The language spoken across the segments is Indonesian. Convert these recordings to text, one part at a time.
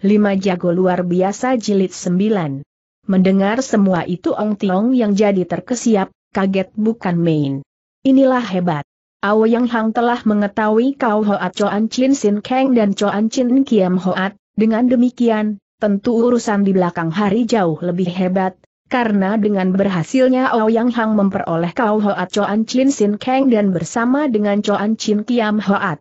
Lima jago luar biasa jilid sembilan. Mendengar semua itu Ong Tiong yang jadi terkesiap, kaget bukan main. Inilah hebat. Yang Hang telah mengetahui Kau Hoat Choan Chin Sin Kang dan Choan Chin Kiam Hoat, dengan demikian, tentu urusan di belakang hari jauh lebih hebat, karena dengan berhasilnya Yang Hang memperoleh Kau Hoat Choan Chin Sin Kang dan bersama dengan Choan Chin Kiam Hoat,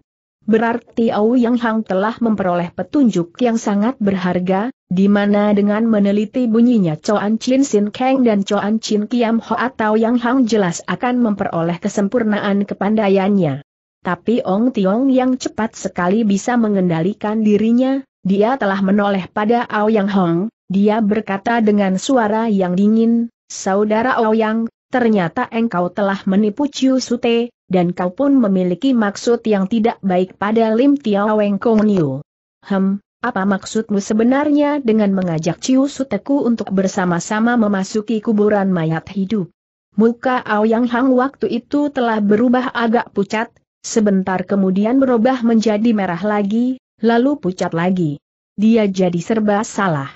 Berarti Au Yang Hang telah memperoleh petunjuk yang sangat berharga, di mana dengan meneliti bunyinya Choan Chin Sin Kang dan Choan Chin Kiam Ho atau Yang Hang jelas akan memperoleh kesempurnaan kepandaiannya. Tapi Ong Tiong yang cepat sekali bisa mengendalikan dirinya, dia telah menoleh pada Au Yang Hang, dia berkata dengan suara yang dingin, Saudara Au Yang, ternyata engkau telah menipu Chiu Sute, dan kau pun memiliki maksud yang tidak baik pada Lim Tiao Weng Kong Niu. Hem, apa maksudmu sebenarnya dengan mengajak Ciu Suteku untuk bersama-sama memasuki kuburan mayat hidup? Muka Aoyang Hang waktu itu telah berubah agak pucat, sebentar kemudian berubah menjadi merah lagi, lalu pucat lagi. Dia jadi serba salah.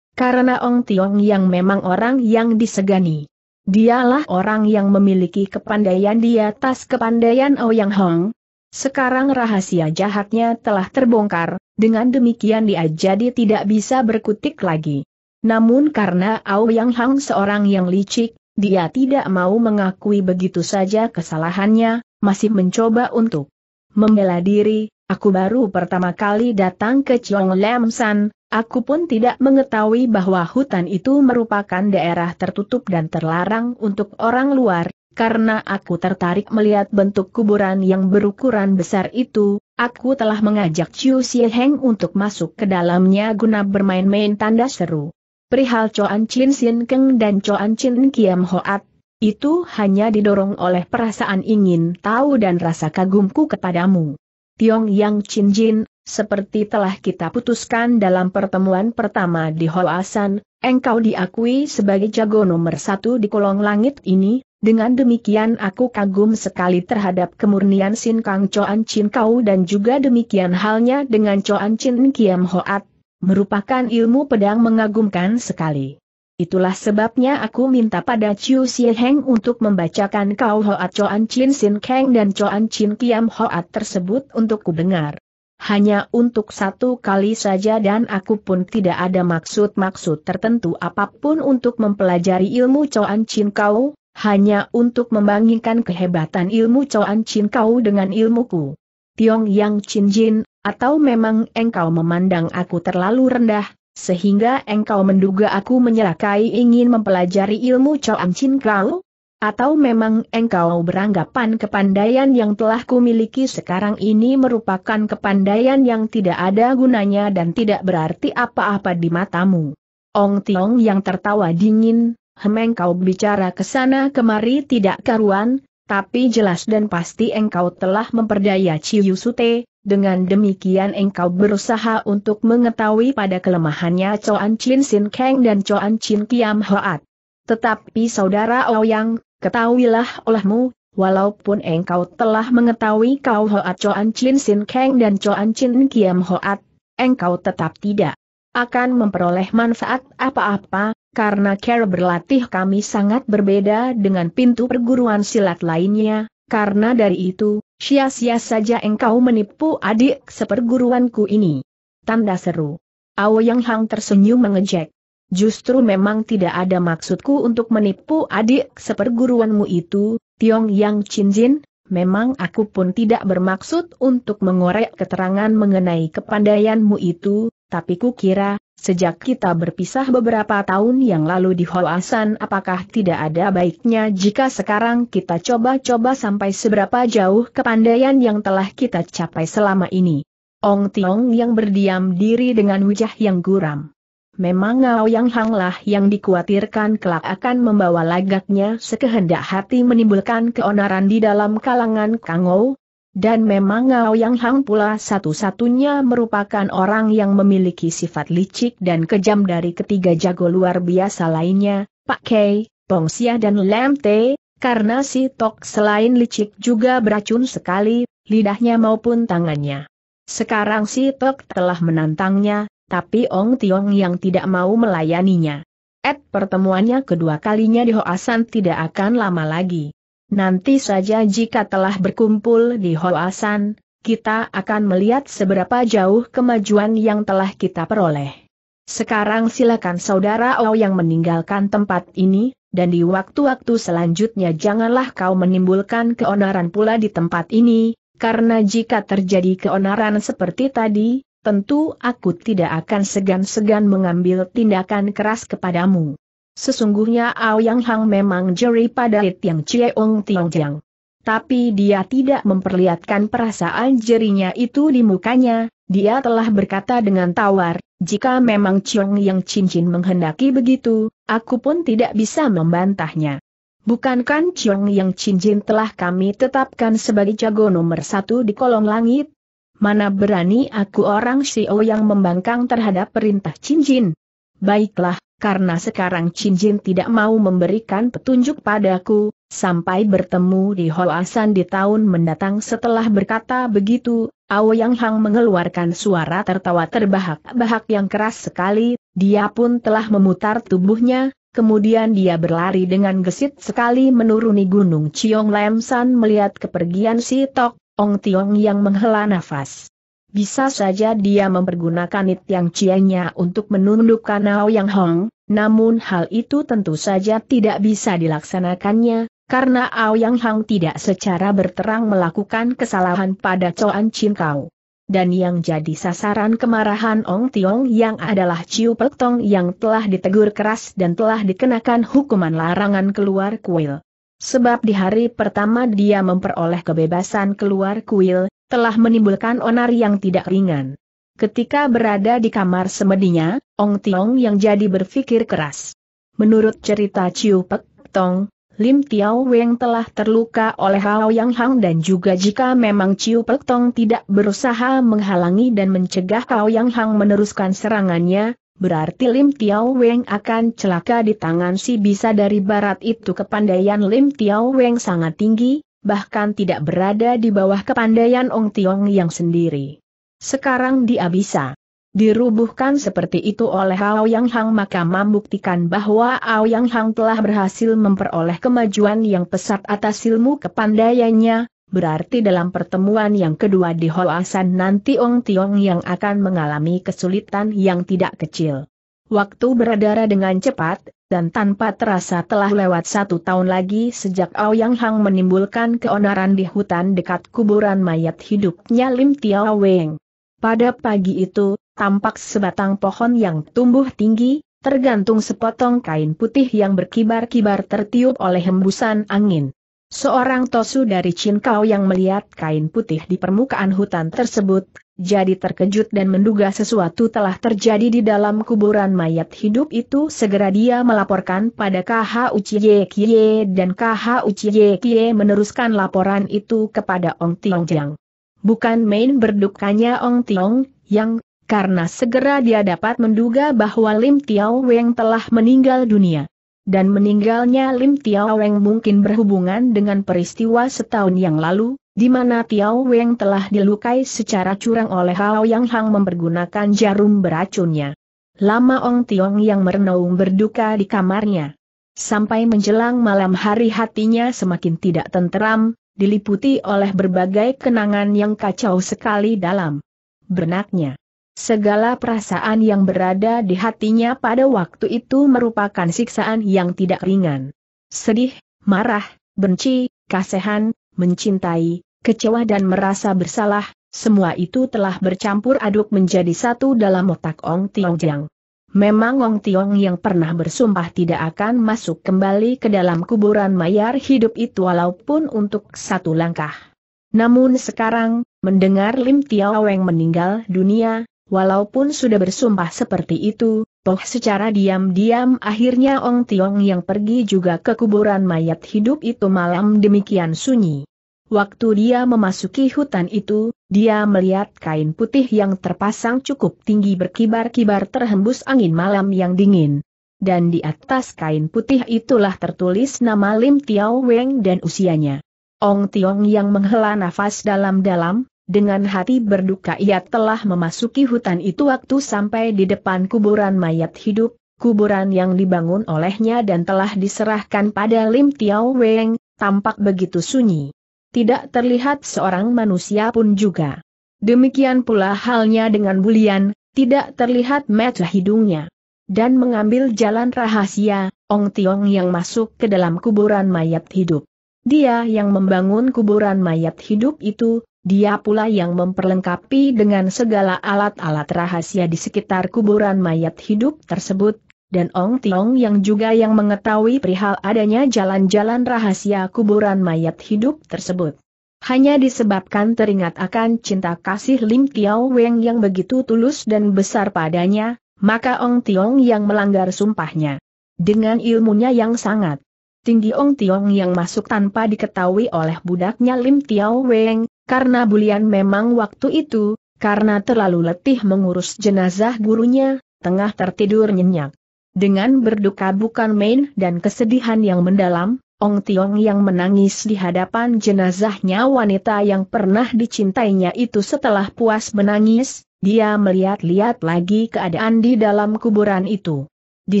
Karena Ong Tiong yang memang orang yang disegani. Dialah orang yang memiliki kepandaian di atas kepandaian Ouyang Hong. Sekarang rahasia jahatnya telah terbongkar, dengan demikian dia jadi tidak bisa berkutik lagi. Namun karena Yang Hong seorang yang licik, dia tidak mau mengakui begitu saja kesalahannya, masih mencoba untuk membela diri, aku baru pertama kali datang ke Chong Lam San, Aku pun tidak mengetahui bahwa hutan itu merupakan daerah tertutup dan terlarang untuk orang luar, karena aku tertarik melihat bentuk kuburan yang berukuran besar itu, aku telah mengajak Chiu Xie Heng untuk masuk ke dalamnya guna bermain-main tanda seru. Perihal Choan Chin Sin Keng dan Choan Chin Kiam Hoat, itu hanya didorong oleh perasaan ingin tahu dan rasa kagumku kepadamu. Tiong Yang Chin Jin, seperti telah kita putuskan dalam pertemuan pertama di Hoasan, engkau diakui sebagai jago nomor satu di kolong langit ini, dengan demikian aku kagum sekali terhadap kemurnian Sin Kang Choan Chin Kau dan juga demikian halnya dengan Choan Chin Kiam Hoat, merupakan ilmu pedang mengagumkan sekali. Itulah sebabnya aku minta pada Chiu Xie Heng untuk membacakan Kau Hoat Choan Chin Sin Kang dan Choan Chin Kiam Hoat tersebut untuk kudengar. Hanya untuk satu kali saja dan aku pun tidak ada maksud-maksud tertentu apapun untuk mempelajari ilmu Coan Chin Kau, hanya untuk membandingkan kehebatan ilmu Coan Chin Kau dengan ilmuku. Tiong Yang Chin Jin, atau memang engkau memandang aku terlalu rendah, sehingga engkau menduga aku menyelakai ingin mempelajari ilmu Coan Chin Kau? Atau memang engkau beranggapan kepandaian yang telah kumiliki sekarang ini merupakan kepandaian yang tidak ada gunanya dan tidak berarti apa-apa di matamu? Ong Tiong yang tertawa dingin, hem engkau bicara ke sana kemari tidak karuan, tapi jelas dan pasti engkau telah memperdaya Ciu Sute, dengan demikian engkau berusaha untuk mengetahui pada kelemahannya Choan Chin Sin Kang dan Choan Chin Kiam Hoat. Tetapi saudara Ouyang, Ketahuilah olehmu, walaupun engkau telah mengetahui kau Hoat Choan Chin Sin Kang dan Choan Chin Kiam Hoat, engkau tetap tidak akan memperoleh manfaat apa-apa, karena cara berlatih kami sangat berbeda dengan pintu perguruan silat lainnya, karena dari itu, sia-sia saja engkau menipu adik seperguruanku ini. Tanda seru. Ao Yang Hang tersenyum mengejek. Justru memang tidak ada maksudku untuk menipu adik seperguruanmu itu, Tiong Yang Jin, memang aku pun tidak bermaksud untuk mengorek keterangan mengenai kepandaianmu itu, tapi ku kira, sejak kita berpisah beberapa tahun yang lalu di Hoasan apakah tidak ada baiknya jika sekarang kita coba-coba sampai seberapa jauh kepandaian yang telah kita capai selama ini. Ong Tiong yang berdiam diri dengan wajah yang guram memang Ngao Yang Hanglah yang dikhawatirkan kelak akan membawa lagaknya sekehendak hati menimbulkan keonaran di dalam kalangan Kangou. Dan memang Ngao Yang Hang pula satu-satunya merupakan orang yang memiliki sifat licik dan kejam dari ketiga jago luar biasa lainnya, Pak Kei, Pong Xia dan Lam Te, karena si Tok selain licik juga beracun sekali, lidahnya maupun tangannya. Sekarang si Tok telah menantangnya, tapi Ong Tiong yang tidak mau melayaninya. Et pertemuannya kedua kalinya di Hoasan tidak akan lama lagi. Nanti saja jika telah berkumpul di Hoasan, kita akan melihat seberapa jauh kemajuan yang telah kita peroleh. Sekarang silakan saudara O yang meninggalkan tempat ini, dan di waktu-waktu selanjutnya janganlah kau menimbulkan keonaran pula di tempat ini, karena jika terjadi keonaran seperti tadi, tentu aku tidak akan segan-segan mengambil tindakan keras kepadamu. Sesungguhnya Aoyang Hang memang jeri pada It Yang Tiong Jiang. Tapi dia tidak memperlihatkan perasaan jerinya itu di mukanya, dia telah berkata dengan tawar, jika memang Chong yang cincin menghendaki begitu, aku pun tidak bisa membantahnya. Bukankan Chong yang cincin telah kami tetapkan sebagai jago nomor satu di kolong langit? Mana berani aku orang Xiao e yang membangkang terhadap perintah Cinjin? Baiklah, karena sekarang Cinjin tidak mau memberikan petunjuk padaku, sampai bertemu di Hoasan di tahun mendatang setelah berkata begitu, Yang Hang mengeluarkan suara tertawa terbahak-bahak yang keras sekali, dia pun telah memutar tubuhnya, Kemudian dia berlari dengan gesit sekali menuruni gunung Ciong Lam melihat kepergian si Tok, Ong Tiong yang menghela nafas. Bisa saja dia mempergunakan It Yang Cianya untuk menundukkan Ao Yang Hong, namun hal itu tentu saja tidak bisa dilaksanakannya, karena Ao Yang Hong tidak secara berterang melakukan kesalahan pada Coan Chin Kau. Dan yang jadi sasaran kemarahan Ong Tiong yang adalah Ciu Pek Tong yang telah ditegur keras dan telah dikenakan hukuman larangan keluar kuil. Sebab di hari pertama dia memperoleh kebebasan keluar kuil, telah menimbulkan onar yang tidak ringan. Ketika berada di kamar semedinya, Ong Tiong yang jadi berpikir keras. Menurut cerita Ciu Pek Tong, Lim Tiao Weng telah terluka oleh Hao Yang Hang dan juga jika memang Ciu Pek Tong tidak berusaha menghalangi dan mencegah Hao Yang Hang meneruskan serangannya, berarti Lim Tiao Weng akan celaka di tangan si bisa dari barat itu kepandaian Lim Tiao Weng sangat tinggi, bahkan tidak berada di bawah kepandaian Ong Tiong yang sendiri. Sekarang dia bisa dirubuhkan seperti itu oleh Ao Yang Hang maka membuktikan bahwa Ao Yang Hang telah berhasil memperoleh kemajuan yang pesat atas ilmu kepandaiannya, berarti dalam pertemuan yang kedua di Hoasan nanti Ong Tiong yang akan mengalami kesulitan yang tidak kecil. Waktu berdarah dengan cepat, dan tanpa terasa telah lewat satu tahun lagi sejak Ao Yang Hang menimbulkan keonaran di hutan dekat kuburan mayat hidupnya Lim Tiao Weng. Pada pagi itu, tampak sebatang pohon yang tumbuh tinggi, tergantung sepotong kain putih yang berkibar-kibar tertiup oleh hembusan angin. Seorang Tosu dari Cinkau yang melihat kain putih di permukaan hutan tersebut, jadi terkejut dan menduga sesuatu telah terjadi di dalam kuburan mayat hidup itu segera dia melaporkan pada KH Uchiye Kie dan KH Uchiye Kie meneruskan laporan itu kepada Ong Tiong Jiang. Bukan main berdukanya Ong Tiong, yang, karena segera dia dapat menduga bahwa Lim Tiao Weng telah meninggal dunia dan meninggalnya Lim Tiao Weng mungkin berhubungan dengan peristiwa setahun yang lalu, di mana Tiao Weng telah dilukai secara curang oleh Hao Yang Hang mempergunakan jarum beracunnya. Lama Ong Tiong yang merenung berduka di kamarnya. Sampai menjelang malam hari hatinya semakin tidak tenteram, diliputi oleh berbagai kenangan yang kacau sekali dalam benaknya. Segala perasaan yang berada di hatinya pada waktu itu merupakan siksaan yang tidak ringan. Sedih, marah, benci, kasihan, mencintai, kecewa dan merasa bersalah, semua itu telah bercampur aduk menjadi satu dalam otak Ong Tiong Jiang. Memang Ong Tiong yang pernah bersumpah tidak akan masuk kembali ke dalam kuburan mayar hidup itu walaupun untuk satu langkah. Namun sekarang, mendengar Lim Tiaweng meninggal dunia, Walaupun sudah bersumpah seperti itu, toh secara diam-diam akhirnya Ong Tiong yang pergi juga ke kuburan mayat hidup itu malam demikian sunyi. Waktu dia memasuki hutan itu, dia melihat kain putih yang terpasang cukup tinggi berkibar-kibar terhembus angin malam yang dingin dan di atas kain putih itulah tertulis nama Lim Tiao Weng dan usianya. Ong Tiong yang menghela nafas dalam-dalam, dengan hati berduka ia telah memasuki hutan itu waktu sampai di depan kuburan mayat hidup, kuburan yang dibangun olehnya dan telah diserahkan pada Lim Tiao Weng, tampak begitu sunyi. Tidak terlihat seorang manusia pun juga. Demikian pula halnya dengan Bulian, tidak terlihat mata hidungnya. Dan mengambil jalan rahasia, Ong Tiong yang masuk ke dalam kuburan mayat hidup. Dia yang membangun kuburan mayat hidup itu, dia pula yang memperlengkapi dengan segala alat-alat rahasia di sekitar kuburan mayat hidup tersebut, dan Ong Tiong yang juga yang mengetahui perihal adanya jalan-jalan rahasia kuburan mayat hidup tersebut. Hanya disebabkan teringat akan cinta kasih Lim Kiao Weng yang begitu tulus dan besar padanya, maka Ong Tiong yang melanggar sumpahnya. Dengan ilmunya yang sangat tinggi Ong Tiong yang masuk tanpa diketahui oleh budaknya Lim Tiao Weng, karena Bulian memang waktu itu, karena terlalu letih mengurus jenazah gurunya, tengah tertidur nyenyak. Dengan berduka bukan main dan kesedihan yang mendalam, Ong Tiong yang menangis di hadapan jenazahnya wanita yang pernah dicintainya itu setelah puas menangis, dia melihat-lihat lagi keadaan di dalam kuburan itu. Di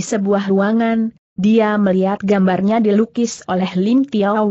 sebuah ruangan, dia melihat gambarnya dilukis oleh Lim Tiao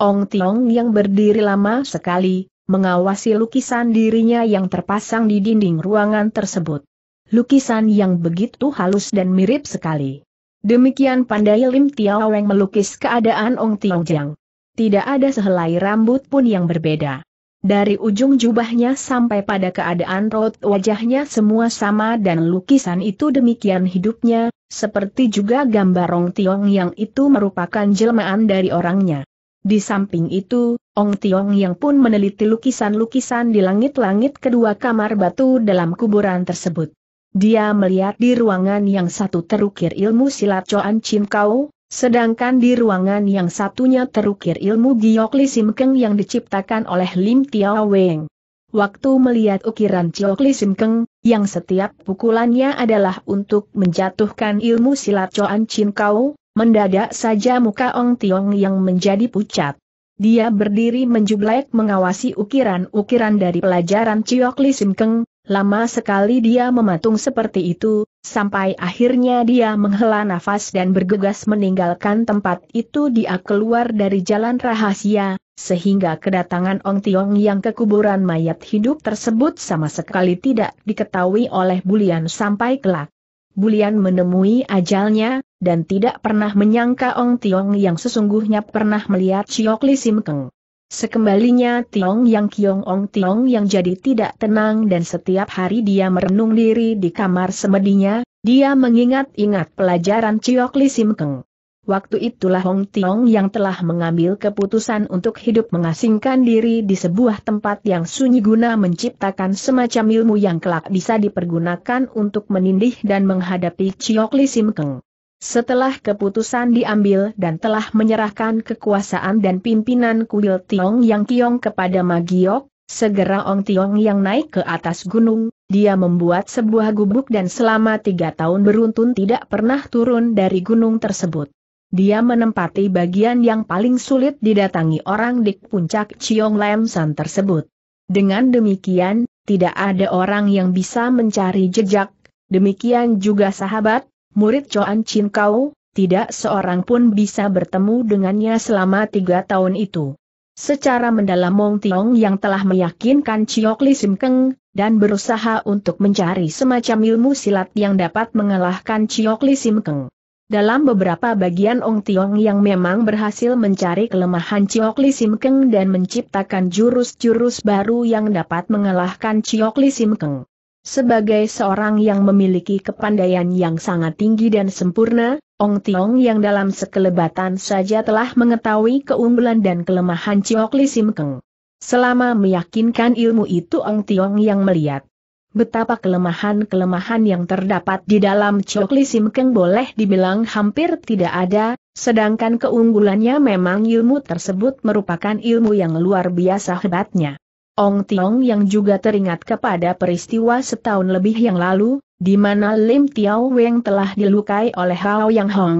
Ong Tiong yang berdiri lama sekali, mengawasi lukisan dirinya yang terpasang di dinding ruangan tersebut. Lukisan yang begitu halus dan mirip sekali. Demikian pandai Lim Tiaweng melukis keadaan Ong Tiong Jiang. Tidak ada sehelai rambut pun yang berbeda. Dari ujung jubahnya sampai pada keadaan raut wajahnya semua sama dan lukisan itu demikian hidupnya, seperti juga gambar Ong Tiong yang itu merupakan jelmaan dari orangnya. Di samping itu, Ong Tiong yang pun meneliti lukisan-lukisan di langit-langit kedua kamar batu dalam kuburan tersebut. Dia melihat di ruangan yang satu terukir ilmu silat Choan Chin Kau, sedangkan di ruangan yang satunya terukir ilmu Giok Li Sim Keng yang diciptakan oleh Lim Tiao Weng. Waktu melihat ukiran Giok Li Sim Keng, yang setiap pukulannya adalah untuk menjatuhkan ilmu silat Choan Chin Kau, Mendadak saja muka Ong Tiong yang menjadi pucat. Dia berdiri menjublek mengawasi ukiran-ukiran dari pelajaran Ciok Li Simkeng, lama sekali dia mematung seperti itu, sampai akhirnya dia menghela nafas dan bergegas meninggalkan tempat itu dia keluar dari jalan rahasia, sehingga kedatangan Ong Tiong yang ke kuburan mayat hidup tersebut sama sekali tidak diketahui oleh Bulian sampai kelak. Bulian menemui ajalnya, dan tidak pernah menyangka Ong Tiong yang sesungguhnya pernah melihat Chiok Li Sim Keng. Sekembalinya Tiong Yang Kiong Ong Tiong yang jadi tidak tenang dan setiap hari dia merenung diri di kamar semedinya, dia mengingat-ingat pelajaran Chiok Li Sim Keng. Waktu itulah Hong Tiong yang telah mengambil keputusan untuk hidup mengasingkan diri di sebuah tempat yang sunyi guna menciptakan semacam ilmu yang kelak bisa dipergunakan untuk menindih dan menghadapi Chiok Li Sim Keng. Setelah keputusan diambil dan telah menyerahkan kekuasaan dan pimpinan kuil Tiong Yang Kiong kepada Magiok, segera Ong Tiong yang naik ke atas gunung, dia membuat sebuah gubuk dan selama tiga tahun beruntun tidak pernah turun dari gunung tersebut. Dia menempati bagian yang paling sulit didatangi orang di puncak Chiong Lam San tersebut. Dengan demikian, tidak ada orang yang bisa mencari jejak, demikian juga sahabat, murid Choan Chin Kau, tidak seorang pun bisa bertemu dengannya selama tiga tahun itu. Secara mendalam Mong Tiong yang telah meyakinkan Chiok Li Sim Keng, dan berusaha untuk mencari semacam ilmu silat yang dapat mengalahkan Chiok Li Sim Keng. Dalam beberapa bagian Ong Tiong yang memang berhasil mencari kelemahan Chiok Li Sim Keng dan menciptakan jurus-jurus baru yang dapat mengalahkan Chiok Li Sim Keng. Sebagai seorang yang memiliki kepandaian yang sangat tinggi dan sempurna, Ong Tiong yang dalam sekelebatan saja telah mengetahui keunggulan dan kelemahan Chiok Li Sim Keng. Selama meyakinkan ilmu itu Ong Tiong yang melihat Betapa kelemahan-kelemahan yang terdapat di dalam Chokli Simkeng boleh dibilang hampir tidak ada, sedangkan keunggulannya memang ilmu tersebut merupakan ilmu yang luar biasa hebatnya. Ong Tiong yang juga teringat kepada peristiwa setahun lebih yang lalu, di mana Lim Tiao Weng telah dilukai oleh Hao Yang Hong.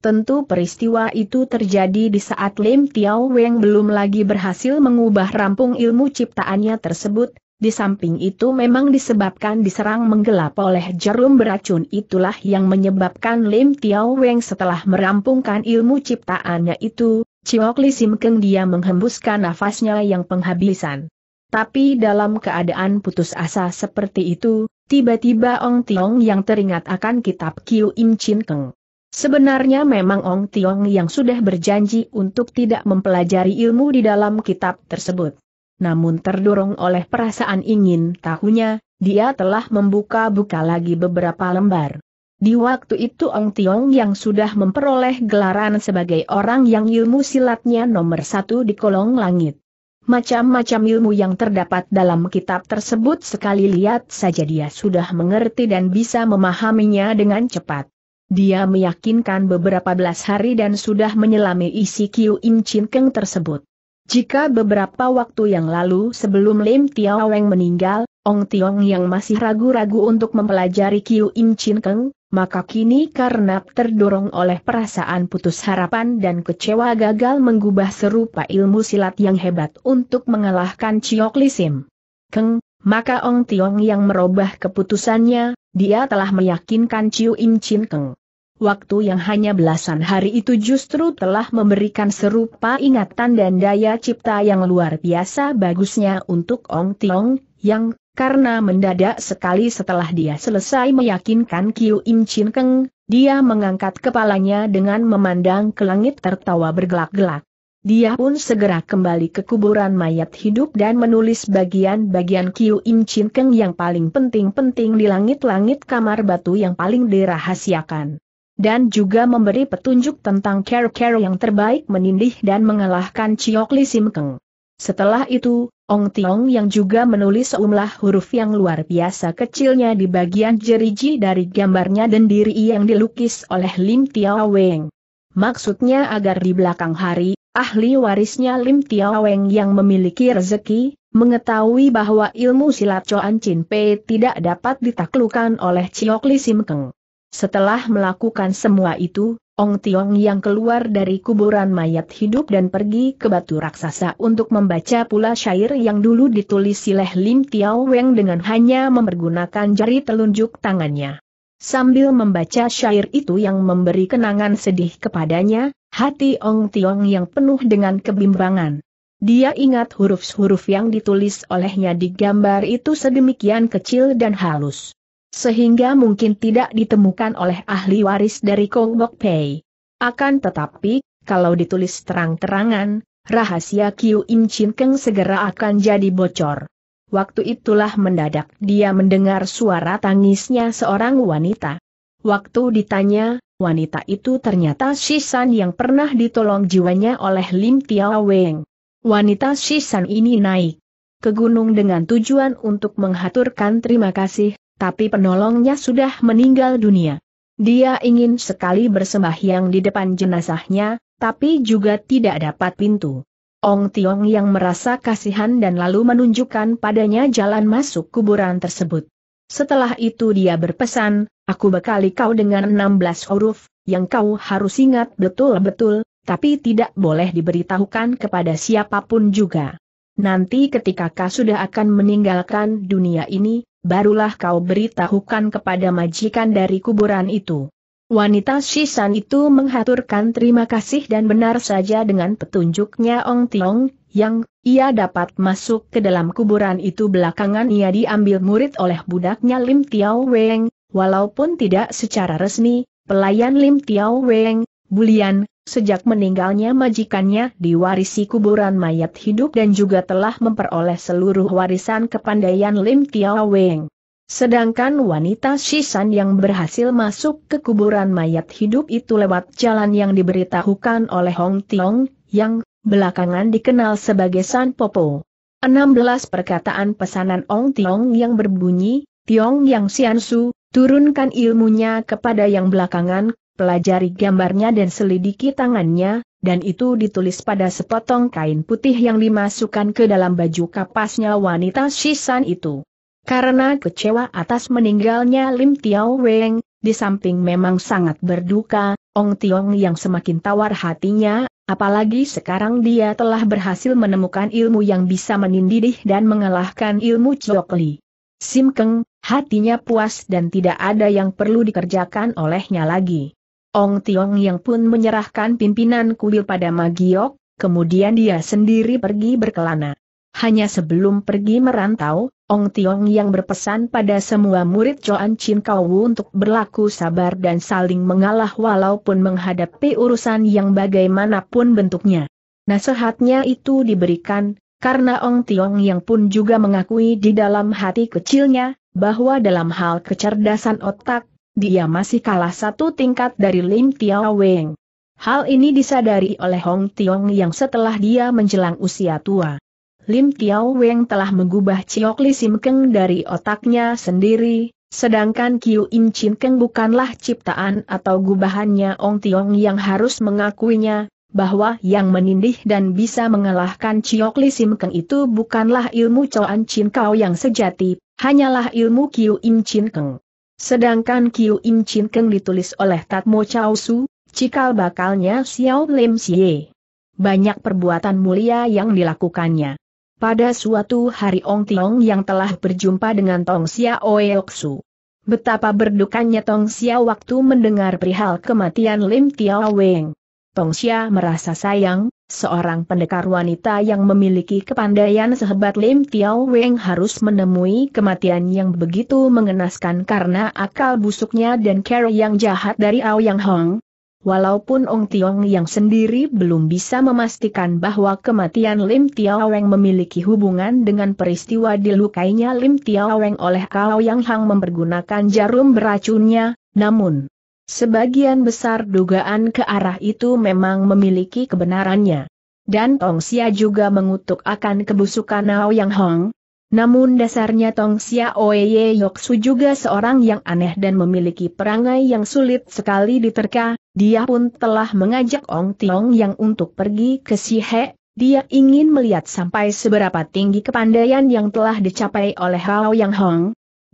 Tentu peristiwa itu terjadi di saat Lim Tiao Weng belum lagi berhasil mengubah rampung ilmu ciptaannya tersebut, di samping itu memang disebabkan diserang menggelap oleh jarum beracun itulah yang menyebabkan Lim Tiao Weng setelah merampungkan ilmu ciptaannya itu, Ciok Li Sim Keng dia menghembuskan nafasnya yang penghabisan. Tapi dalam keadaan putus asa seperti itu, tiba-tiba Ong Tiong yang teringat akan kitab Kiu Im Chin Keng. Sebenarnya memang Ong Tiong yang sudah berjanji untuk tidak mempelajari ilmu di dalam kitab tersebut namun terdorong oleh perasaan ingin tahunya, dia telah membuka-buka lagi beberapa lembar. Di waktu itu Ong Tiong yang sudah memperoleh gelaran sebagai orang yang ilmu silatnya nomor satu di kolong langit. Macam-macam ilmu yang terdapat dalam kitab tersebut sekali lihat saja dia sudah mengerti dan bisa memahaminya dengan cepat. Dia meyakinkan beberapa belas hari dan sudah menyelami isi Kiu Im Chin Keng tersebut. Jika beberapa waktu yang lalu sebelum Lim Tiaweng meninggal, Ong Tiong yang masih ragu-ragu untuk mempelajari Kiu Im Chin Keng, maka kini karena terdorong oleh perasaan putus harapan dan kecewa gagal mengubah serupa ilmu silat yang hebat untuk mengalahkan Chiok Lisim. Keng, maka Ong Tiong yang merubah keputusannya, dia telah meyakinkan Chiu Im Chin Keng waktu yang hanya belasan hari itu justru telah memberikan serupa ingatan dan daya cipta yang luar biasa bagusnya untuk Ong Tiong, yang karena mendadak sekali setelah dia selesai meyakinkan Kiu Im Chin Keng, dia mengangkat kepalanya dengan memandang ke langit tertawa bergelak-gelak. Dia pun segera kembali ke kuburan mayat hidup dan menulis bagian-bagian Kiu Im Chin Keng yang paling penting-penting di langit-langit kamar batu yang paling dirahasiakan dan juga memberi petunjuk tentang care-care yang terbaik menindih dan mengalahkan Chiok Li Sim Setelah itu, Ong Tiong yang juga menulis sejumlah huruf yang luar biasa kecilnya di bagian jeriji dari gambarnya dan diri yang dilukis oleh Lim Tiao Weng. Maksudnya agar di belakang hari, ahli warisnya Lim Tiao Weng yang memiliki rezeki, mengetahui bahwa ilmu silat Choan Chin Pei tidak dapat ditaklukan oleh Chiok Li Sim setelah melakukan semua itu, Ong Tiong yang keluar dari kuburan mayat hidup dan pergi ke batu raksasa untuk membaca pula syair yang dulu ditulis sileh Lim Tiao Weng dengan hanya mempergunakan jari telunjuk tangannya. Sambil membaca syair itu yang memberi kenangan sedih kepadanya, hati Ong Tiong yang penuh dengan kebimbangan. Dia ingat huruf-huruf yang ditulis olehnya di gambar itu sedemikian kecil dan halus sehingga mungkin tidak ditemukan oleh ahli waris dari Kong Bok Pei. Akan tetapi, kalau ditulis terang-terangan, rahasia Kiu Im Chin Keng segera akan jadi bocor. Waktu itulah mendadak dia mendengar suara tangisnya seorang wanita. Waktu ditanya, wanita itu ternyata Shisan yang pernah ditolong jiwanya oleh Lim Tiao Weng. Wanita Shisan ini naik ke gunung dengan tujuan untuk menghaturkan terima kasih tapi penolongnya sudah meninggal dunia. Dia ingin sekali bersembahyang di depan jenazahnya, tapi juga tidak dapat pintu. Ong Tiong yang merasa kasihan dan lalu menunjukkan padanya jalan masuk kuburan tersebut. Setelah itu dia berpesan, aku bekali kau dengan 16 huruf, yang kau harus ingat betul-betul, tapi tidak boleh diberitahukan kepada siapapun juga. Nanti ketika kau sudah akan meninggalkan dunia ini, barulah kau beritahukan kepada majikan dari kuburan itu. Wanita Shisan itu menghaturkan terima kasih dan benar saja dengan petunjuknya Ong Tiong, yang ia dapat masuk ke dalam kuburan itu belakangan ia diambil murid oleh budaknya Lim Tiao Weng, walaupun tidak secara resmi, pelayan Lim Tiao Weng, Bulian, sejak meninggalnya majikannya diwarisi kuburan mayat hidup dan juga telah memperoleh seluruh warisan kepandaian Lim Tiao Weng. Sedangkan wanita Shisan yang berhasil masuk ke kuburan mayat hidup itu lewat jalan yang diberitahukan oleh Hong Tiong, yang belakangan dikenal sebagai San Popo. 16 perkataan pesanan Ong Tiong yang berbunyi, Tiong Yang Siansu, turunkan ilmunya kepada yang belakangan pelajari gambarnya dan selidiki tangannya, dan itu ditulis pada sepotong kain putih yang dimasukkan ke dalam baju kapasnya wanita Shisan itu. Karena kecewa atas meninggalnya Lim Tiao Weng, di samping memang sangat berduka, Ong Tiong yang semakin tawar hatinya, apalagi sekarang dia telah berhasil menemukan ilmu yang bisa menindih dan mengalahkan ilmu Chokli. Sim Keng, hatinya puas dan tidak ada yang perlu dikerjakan olehnya lagi. Ong Tiong yang pun menyerahkan pimpinan kuil pada Magiok, kemudian dia sendiri pergi berkelana. Hanya sebelum pergi merantau, Ong Tiong yang berpesan pada semua murid Joan Chin Kau untuk berlaku sabar dan saling mengalah walaupun menghadapi urusan yang bagaimanapun bentuknya. Nasihatnya itu diberikan, karena Ong Tiong yang pun juga mengakui di dalam hati kecilnya, bahwa dalam hal kecerdasan otak, dia masih kalah satu tingkat dari Lim Tiao Weng. Hal ini disadari oleh Hong Tiong yang setelah dia menjelang usia tua. Lim Tiao Weng telah mengubah Chiok Li Sim Keng dari otaknya sendiri, Sedangkan Kiu Im Chin Keng bukanlah ciptaan atau gubahannya Hong Tiong yang harus mengakuinya, bahwa yang menindih dan bisa mengalahkan Chiok Li Sim Keng itu bukanlah ilmu Choan Chin Kau yang sejati, hanyalah ilmu Kiu Im Chin Keng. Sedangkan Kiu Im Chin Keng ditulis oleh Tatmo Chao Su, cikal bakalnya Xiao Lim Xie. Banyak perbuatan mulia yang dilakukannya. Pada suatu hari Ong Tiong yang telah berjumpa dengan Tong Xia Oeok Su. Betapa berdukanya Tong Xia waktu mendengar perihal kematian Lim Tiao Weng. Tong Xia merasa sayang, seorang pendekar wanita yang memiliki kepandaian sehebat Lim Tiao Weng harus menemui kematian yang begitu mengenaskan karena akal busuknya dan cara yang jahat dari Ao Yang Hong. Walaupun Ong Tiong yang sendiri belum bisa memastikan bahwa kematian Lim Tiao Weng memiliki hubungan dengan peristiwa dilukainya Lim Tiao Weng oleh Kao Yang Hang mempergunakan jarum beracunnya, namun Sebagian besar dugaan ke arah itu memang memiliki kebenarannya. Dan Tong Xia juga mengutuk akan kebusukan Nao Yang Hong. Namun dasarnya Tong Xia Oye Yoksu juga seorang yang aneh dan memiliki perangai yang sulit sekali diterka, dia pun telah mengajak Ong Tiong Yang untuk pergi ke Sihe, dia ingin melihat sampai seberapa tinggi kepandaian yang telah dicapai oleh Hao Yang Hong.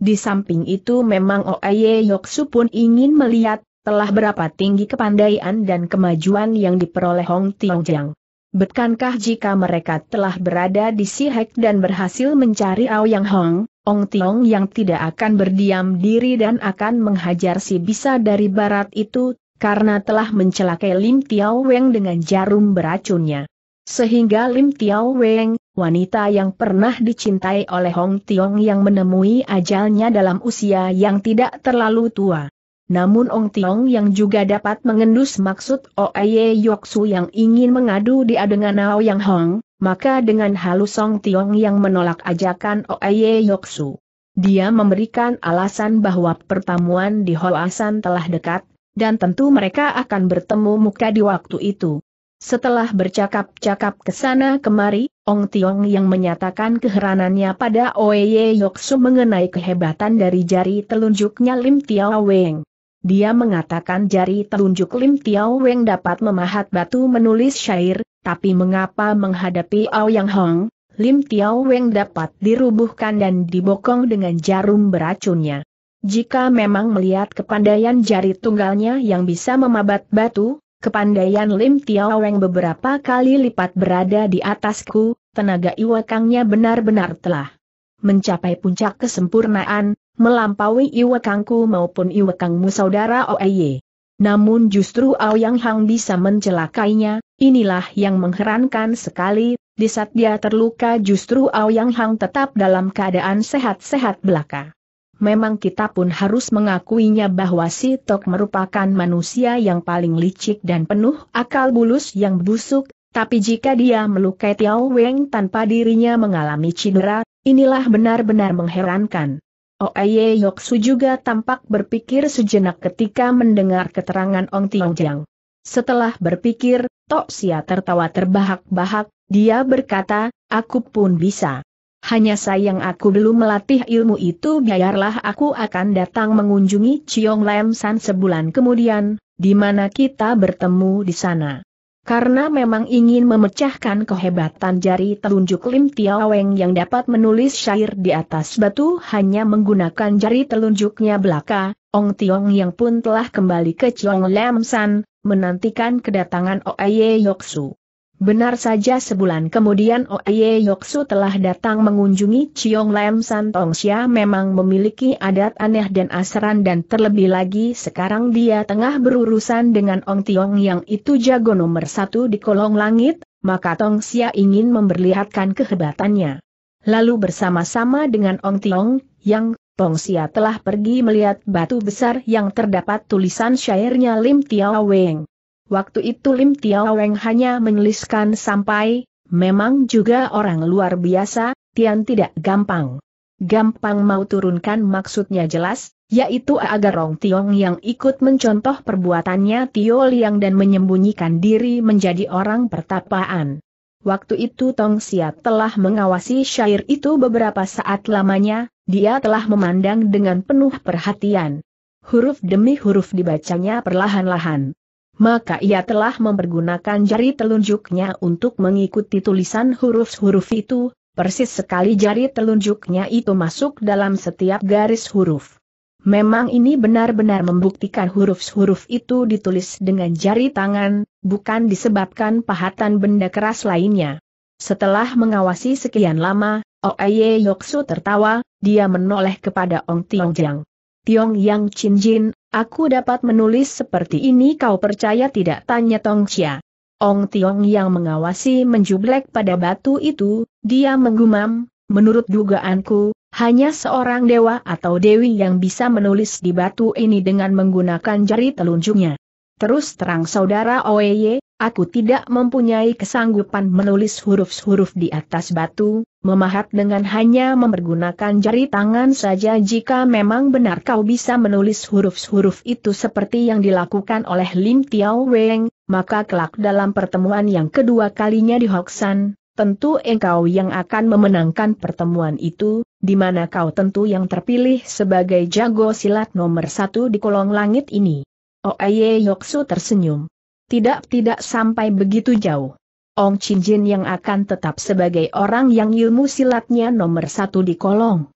Di samping itu memang Oye Yoksu pun ingin melihat telah berapa tinggi kepandaian dan kemajuan yang diperoleh Hong Jiang? Betulkah jika mereka telah berada di Sihek dan berhasil mencari Ao Yang Hong, Ong Tiong yang tidak akan berdiam diri dan akan menghajar si bisa dari barat itu, karena telah mencelakai Lim Tiao Weng dengan jarum beracunnya. Sehingga Lim Tiao Weng, wanita yang pernah dicintai oleh Hong Tiong yang menemui ajalnya dalam usia yang tidak terlalu tua. Namun Ong Tiong yang juga dapat mengendus maksud Oye Yoksu yang ingin mengadu dia dengan Ao Yang Hong, maka dengan halus Ong Tiong yang menolak ajakan Oye Yoksu. Dia memberikan alasan bahwa pertemuan di Hoasan telah dekat, dan tentu mereka akan bertemu muka di waktu itu. Setelah bercakap-cakap ke sana kemari, Ong Tiong yang menyatakan keheranannya pada Oye Yoksu mengenai kehebatan dari jari telunjuknya Lim Tiao Weng. Dia mengatakan jari telunjuk Lim Tiao Weng dapat memahat batu menulis syair, tapi mengapa menghadapi Ao Yang Hong, Lim Tiao Weng dapat dirubuhkan dan dibokong dengan jarum beracunnya. Jika memang melihat kepandaian jari tunggalnya yang bisa memabat batu, kepandaian Lim Tiao Weng beberapa kali lipat berada di atasku, tenaga iwakangnya benar-benar telah mencapai puncak kesempurnaan, melampaui Iwekangku maupun Iwekangmu saudara Oeye. Namun justru Aoyang Hang bisa mencelakainya, inilah yang mengherankan sekali, di saat dia terluka justru Aoyang Hang tetap dalam keadaan sehat-sehat belaka. Memang kita pun harus mengakuinya bahwa si Tok merupakan manusia yang paling licik dan penuh akal bulus yang busuk, tapi jika dia melukai Tiao Weng tanpa dirinya mengalami cedera, inilah benar-benar mengherankan. Oeye oh, Yoksu juga tampak berpikir sejenak ketika mendengar keterangan Ong Jiang. Setelah berpikir, Tok Sia tertawa terbahak-bahak, dia berkata, aku pun bisa. Hanya sayang aku belum melatih ilmu itu biarlah aku akan datang mengunjungi Chiong Lam San sebulan kemudian, di mana kita bertemu di sana karena memang ingin memecahkan kehebatan jari telunjuk Lim Tiaweng yang dapat menulis syair di atas batu hanya menggunakan jari telunjuknya belaka, Ong Tiong yang pun telah kembali ke Chong Lam San, menantikan kedatangan Oye Yoksu. Benar saja sebulan kemudian Oye Yoksu telah datang mengunjungi Chiong Lam San Xia memang memiliki adat aneh dan asaran dan terlebih lagi sekarang dia tengah berurusan dengan Ong Tiong yang itu jago nomor satu di kolong langit, maka Tong Xia ingin memperlihatkan kehebatannya. Lalu bersama-sama dengan Ong Tiong, yang Tong Xia telah pergi melihat batu besar yang terdapat tulisan syairnya Lim Tiao Weng. Waktu itu Lim Tiaweng hanya menuliskan sampai, memang juga orang luar biasa, Tian tidak gampang. Gampang mau turunkan maksudnya jelas, yaitu agar Rong Tiong yang ikut mencontoh perbuatannya Tio Liang dan menyembunyikan diri menjadi orang pertapaan. Waktu itu Tong Siat telah mengawasi syair itu beberapa saat lamanya, dia telah memandang dengan penuh perhatian. Huruf demi huruf dibacanya perlahan-lahan maka ia telah mempergunakan jari telunjuknya untuk mengikuti tulisan huruf-huruf itu, persis sekali jari telunjuknya itu masuk dalam setiap garis huruf. Memang ini benar-benar membuktikan huruf-huruf itu ditulis dengan jari tangan, bukan disebabkan pahatan benda keras lainnya. Setelah mengawasi sekian lama, Oeye Yoksu tertawa, dia menoleh kepada Ong Tiong Jiang. Tiong Yang Chin Jin, aku dapat menulis seperti ini kau percaya tidak tanya Tong Chia. Ong Tiong yang mengawasi menjublek pada batu itu, dia menggumam, menurut dugaanku, hanya seorang dewa atau dewi yang bisa menulis di batu ini dengan menggunakan jari telunjuknya. Terus terang saudara Oeye, Aku tidak mempunyai kesanggupan menulis huruf-huruf di atas batu, memahat dengan hanya mempergunakan jari tangan saja jika memang benar kau bisa menulis huruf-huruf itu seperti yang dilakukan oleh Lim Tiao Weng, maka kelak dalam pertemuan yang kedua kalinya di Hoksan, tentu engkau yang akan memenangkan pertemuan itu, di mana kau tentu yang terpilih sebagai jago silat nomor satu di kolong langit ini. Oh Aye Yoksu tersenyum. Tidak-tidak sampai begitu jauh. Ong Chin Jin yang akan tetap sebagai orang yang ilmu silatnya nomor satu di kolong.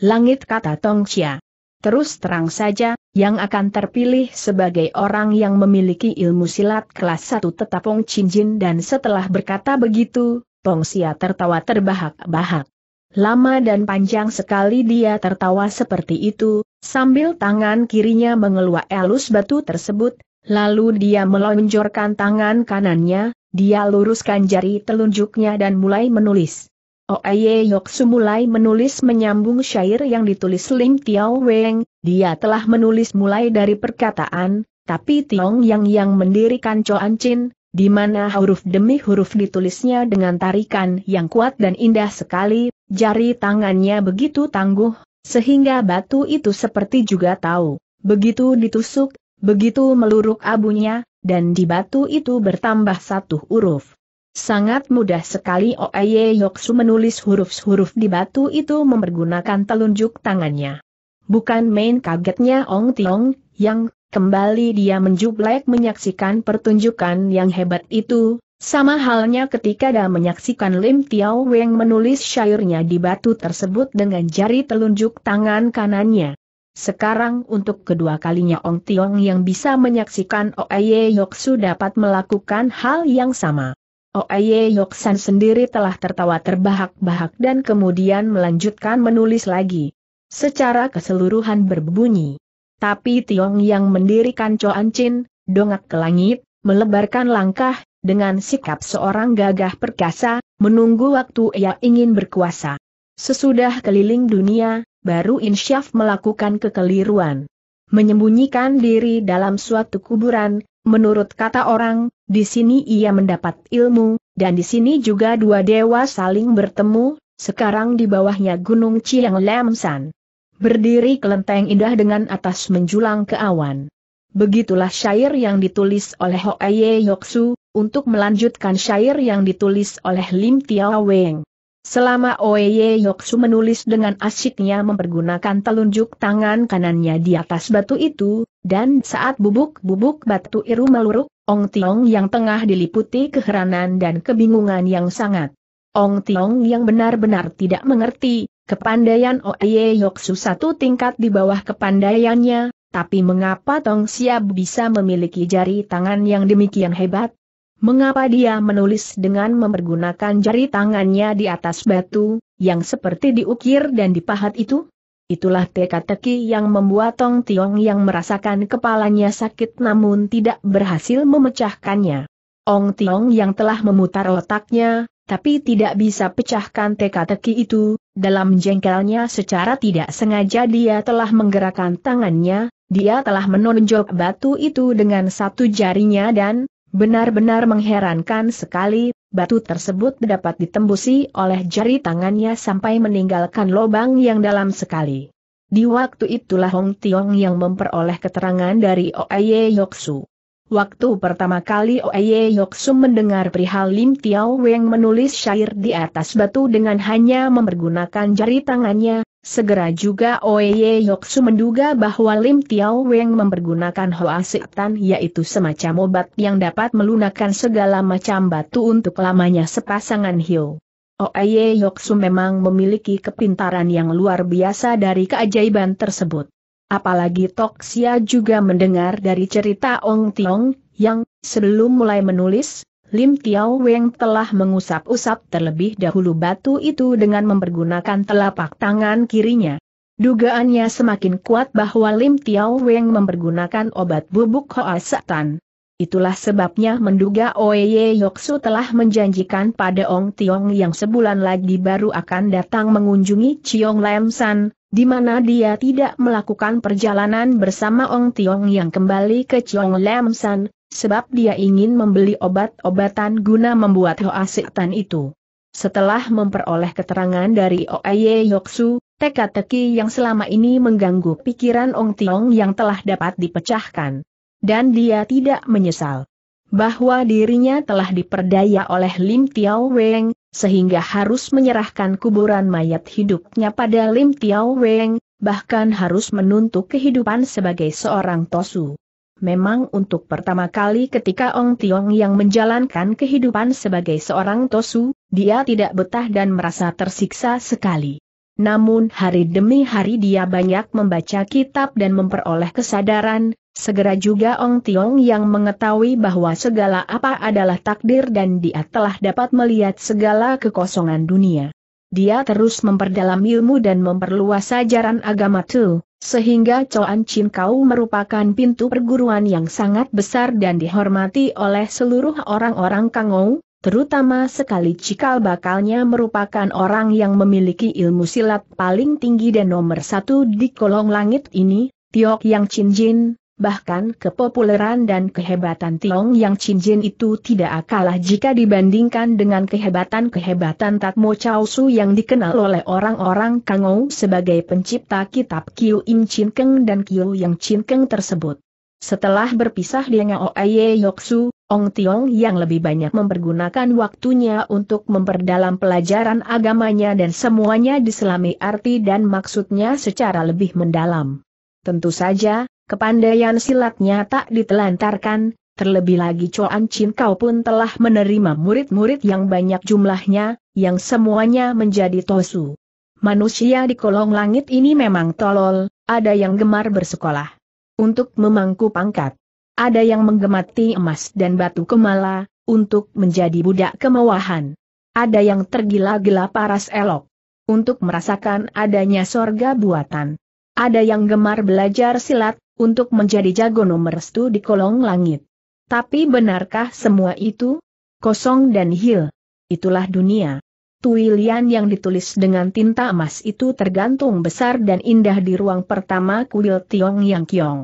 Langit kata Tong Chia. Terus terang saja, yang akan terpilih sebagai orang yang memiliki ilmu silat kelas satu tetap Ong Chin Jin dan setelah berkata begitu, Tong Xia tertawa terbahak-bahak. Lama dan panjang sekali dia tertawa seperti itu, sambil tangan kirinya mengeluak elus batu tersebut, Lalu dia melonjorkan tangan kanannya, dia luruskan jari telunjuknya dan mulai menulis. Oeye oh, Yoksu mulai menulis menyambung syair yang ditulis Lim Tiao Weng, dia telah menulis mulai dari perkataan, tapi Tiong Yang yang mendirikan An Chin, di mana huruf demi huruf ditulisnya dengan tarikan yang kuat dan indah sekali, jari tangannya begitu tangguh, sehingga batu itu seperti juga tahu. Begitu ditusuk, Begitu meluruk abunya, dan di batu itu bertambah satu huruf. Sangat mudah sekali Oeye Yoksu menulis huruf-huruf di batu itu mempergunakan telunjuk tangannya. Bukan main kagetnya Ong Tiong, yang, kembali dia menjublek menyaksikan pertunjukan yang hebat itu, sama halnya ketika dia menyaksikan Lim Tiao Weng menulis syairnya di batu tersebut dengan jari telunjuk tangan kanannya. Sekarang untuk kedua kalinya Ong Tiong yang bisa menyaksikan Oeye Yoksu dapat melakukan hal yang sama. Oeye Yoksan sendiri telah tertawa terbahak-bahak dan kemudian melanjutkan menulis lagi. Secara keseluruhan berbunyi. Tapi Tiong yang mendirikan Coan Chin, dongak ke langit, melebarkan langkah, dengan sikap seorang gagah perkasa, menunggu waktu ia ingin berkuasa. Sesudah keliling dunia, baru insyaf melakukan kekeliruan. Menyembunyikan diri dalam suatu kuburan, menurut kata orang, di sini ia mendapat ilmu, dan di sini juga dua dewa saling bertemu, sekarang di bawahnya Gunung Chiang Lamsan. Berdiri kelenteng indah dengan atas menjulang ke awan. Begitulah syair yang ditulis oleh Hoeye Yoksu, untuk melanjutkan syair yang ditulis oleh Lim Tiaweng. Selama Oye Yoksu menulis dengan asyiknya mempergunakan telunjuk tangan kanannya di atas batu itu, dan saat bubuk-bubuk batu iru meluruk, Ong Tiong yang tengah diliputi keheranan dan kebingungan yang sangat. Ong Tiong yang benar-benar tidak mengerti, kepandaian Oye Yoksu satu tingkat di bawah kepandaiannya, tapi mengapa Tong Siab bisa memiliki jari tangan yang demikian hebat? Mengapa dia menulis dengan mempergunakan jari tangannya di atas batu, yang seperti diukir dan dipahat itu? Itulah teka-teki yang membuat Tong Tiong yang merasakan kepalanya sakit namun tidak berhasil memecahkannya. Ong Tiong yang telah memutar otaknya, tapi tidak bisa pecahkan teka-teki itu, dalam jengkelnya secara tidak sengaja dia telah menggerakkan tangannya, dia telah menonjok batu itu dengan satu jarinya dan, Benar-benar mengherankan sekali, batu tersebut dapat ditembusi oleh jari tangannya sampai meninggalkan lubang yang dalam sekali. Di waktu itulah Hong Tiong yang memperoleh keterangan dari Oye Yoksu. Waktu pertama kali Oye Yoksu mendengar perihal Lim Tiao Weng menulis syair di atas batu dengan hanya mempergunakan jari tangannya, Segera juga Oye Yoksu menduga bahwa Lim Tiao Weng mempergunakan Hoa Setan yaitu semacam obat yang dapat melunakkan segala macam batu untuk lamanya sepasangan hiu. Oye Yoksu memang memiliki kepintaran yang luar biasa dari keajaiban tersebut. Apalagi Toksia juga mendengar dari cerita Ong Tiong, yang, sebelum mulai menulis, Lim Tiao Weng telah mengusap-usap terlebih dahulu batu itu dengan mempergunakan telapak tangan kirinya. Dugaannya semakin kuat bahwa Lim Tiao Weng mempergunakan obat bubuk Hoa Setan. Itulah sebabnya menduga Oye Yoksu telah menjanjikan pada Ong Tiong yang sebulan lagi baru akan datang mengunjungi Chiong Lam San, di mana dia tidak melakukan perjalanan bersama Ong Tiong yang kembali ke Chiong Lam San, sebab dia ingin membeli obat-obatan guna membuat Hoa Setan itu. Setelah memperoleh keterangan dari Oye Yoksu, teka-teki yang selama ini mengganggu pikiran Ong Tiong yang telah dapat dipecahkan. Dan dia tidak menyesal bahwa dirinya telah diperdaya oleh Lim Tiao Weng, sehingga harus menyerahkan kuburan mayat hidupnya pada Lim Tiao Weng, bahkan harus menuntut kehidupan sebagai seorang tosu. Memang untuk pertama kali ketika Ong Tiong yang menjalankan kehidupan sebagai seorang tosu, dia tidak betah dan merasa tersiksa sekali. Namun hari demi hari dia banyak membaca kitab dan memperoleh kesadaran, segera juga Ong Tiong yang mengetahui bahwa segala apa adalah takdir dan dia telah dapat melihat segala kekosongan dunia. Dia terus memperdalam ilmu dan memperluas ajaran agama Tu, sehingga Coan Chin Kau merupakan pintu perguruan yang sangat besar dan dihormati oleh seluruh orang-orang Kangou, terutama sekali cikal bakalnya merupakan orang yang memiliki ilmu silat paling tinggi dan nomor satu di kolong langit ini, Tiok Yang Chin Jin, bahkan kepopuleran dan kehebatan Tiong Yang Jin itu tidak kalah jika dibandingkan dengan kehebatan-kehebatan Tatmo Chao Su yang dikenal oleh orang-orang Kangou sebagai pencipta kitab Kiu Im Chin Keng dan Kiu Yang Chin Keng tersebut. Setelah berpisah dengan Oye Yoksu, Ong Tiong yang lebih banyak mempergunakan waktunya untuk memperdalam pelajaran agamanya dan semuanya diselami arti dan maksudnya secara lebih mendalam. Tentu saja, Kepandaian silatnya tak ditelantarkan, terlebih lagi Choan Chin Kau pun telah menerima murid-murid yang banyak jumlahnya, yang semuanya menjadi tosu. Manusia di kolong langit ini memang tolol, ada yang gemar bersekolah. Untuk memangku pangkat. Ada yang menggemati emas dan batu kemala, untuk menjadi budak kemewahan. Ada yang tergila-gila paras elok. Untuk merasakan adanya sorga buatan. Ada yang gemar belajar silat, untuk menjadi jago nomor satu di kolong langit. Tapi benarkah semua itu? Kosong dan hil. Itulah dunia. Tuilian yang ditulis dengan tinta emas itu tergantung besar dan indah di ruang pertama kuil Tiong Yang Kiong.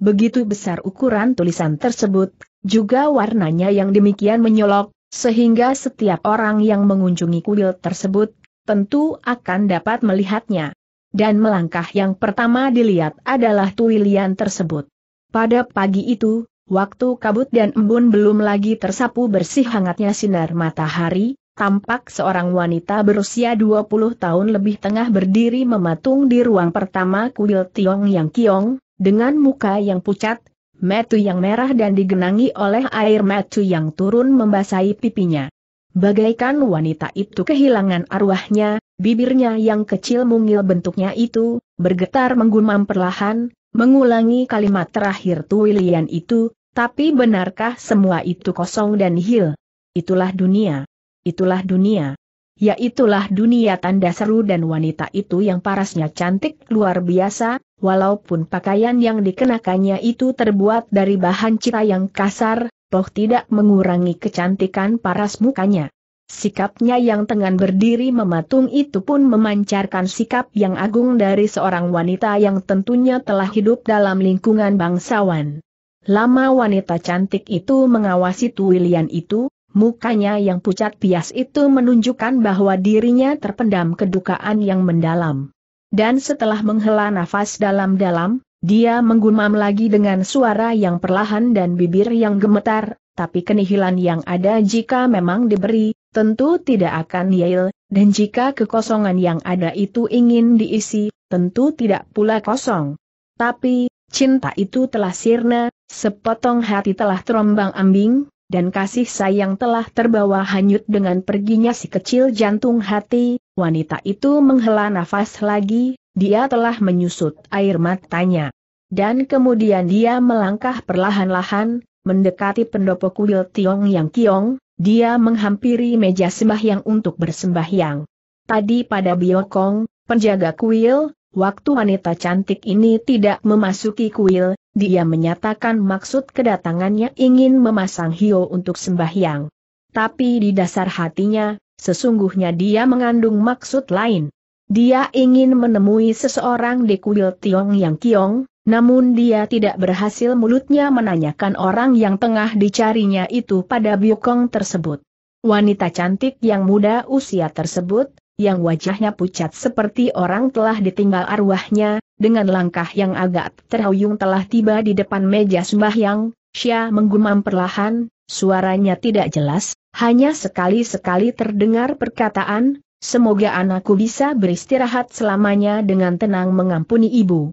Begitu besar ukuran tulisan tersebut, juga warnanya yang demikian menyolok, sehingga setiap orang yang mengunjungi kuil tersebut, tentu akan dapat melihatnya. Dan melangkah yang pertama dilihat adalah Tuilian tersebut. Pada pagi itu, waktu kabut dan embun belum lagi tersapu bersih hangatnya sinar matahari, tampak seorang wanita berusia 20 tahun lebih tengah berdiri mematung di ruang pertama kuil Tiong Yang Kiong, dengan muka yang pucat, metu yang merah dan digenangi oleh air metu yang turun membasahi pipinya. Bagaikan wanita itu kehilangan arwahnya, Bibirnya yang kecil mungil bentuknya itu, bergetar menggumam perlahan, mengulangi kalimat terakhir Tuilian itu, tapi benarkah semua itu kosong dan hil? Itulah dunia. Itulah dunia. Ya itulah dunia tanda seru dan wanita itu yang parasnya cantik luar biasa, walaupun pakaian yang dikenakannya itu terbuat dari bahan cita yang kasar, toh tidak mengurangi kecantikan paras mukanya. Sikapnya yang tengah berdiri mematung itu pun memancarkan sikap yang agung dari seorang wanita yang tentunya telah hidup dalam lingkungan bangsawan. Lama wanita cantik itu mengawasi Tuwilian itu, mukanya yang pucat pias itu menunjukkan bahwa dirinya terpendam kedukaan yang mendalam. Dan setelah menghela nafas dalam-dalam, dia menggumam lagi dengan suara yang perlahan dan bibir yang gemetar, tapi kenihilan yang ada jika memang diberi, tentu tidak akan yail, dan jika kekosongan yang ada itu ingin diisi, tentu tidak pula kosong. Tapi, cinta itu telah sirna, sepotong hati telah terombang ambing, dan kasih sayang telah terbawa hanyut dengan perginya si kecil jantung hati, wanita itu menghela nafas lagi, dia telah menyusut air matanya. Dan kemudian dia melangkah perlahan-lahan, mendekati pendopo kuil Tiong Yang Kiong, dia menghampiri meja sembahyang untuk bersembahyang. Tadi pada Biokong, penjaga kuil, waktu wanita cantik ini tidak memasuki kuil, dia menyatakan maksud kedatangannya ingin memasang Hio untuk sembahyang. Tapi di dasar hatinya, sesungguhnya dia mengandung maksud lain. Dia ingin menemui seseorang di kuil Tiong Yang Kiong, namun dia tidak berhasil mulutnya menanyakan orang yang tengah dicarinya itu pada Biokong tersebut. Wanita cantik yang muda usia tersebut, yang wajahnya pucat seperti orang telah ditinggal arwahnya, dengan langkah yang agak terhuyung telah tiba di depan meja sembahyang, Xia menggumam perlahan, suaranya tidak jelas, hanya sekali-sekali terdengar perkataan, semoga anakku bisa beristirahat selamanya dengan tenang mengampuni ibu.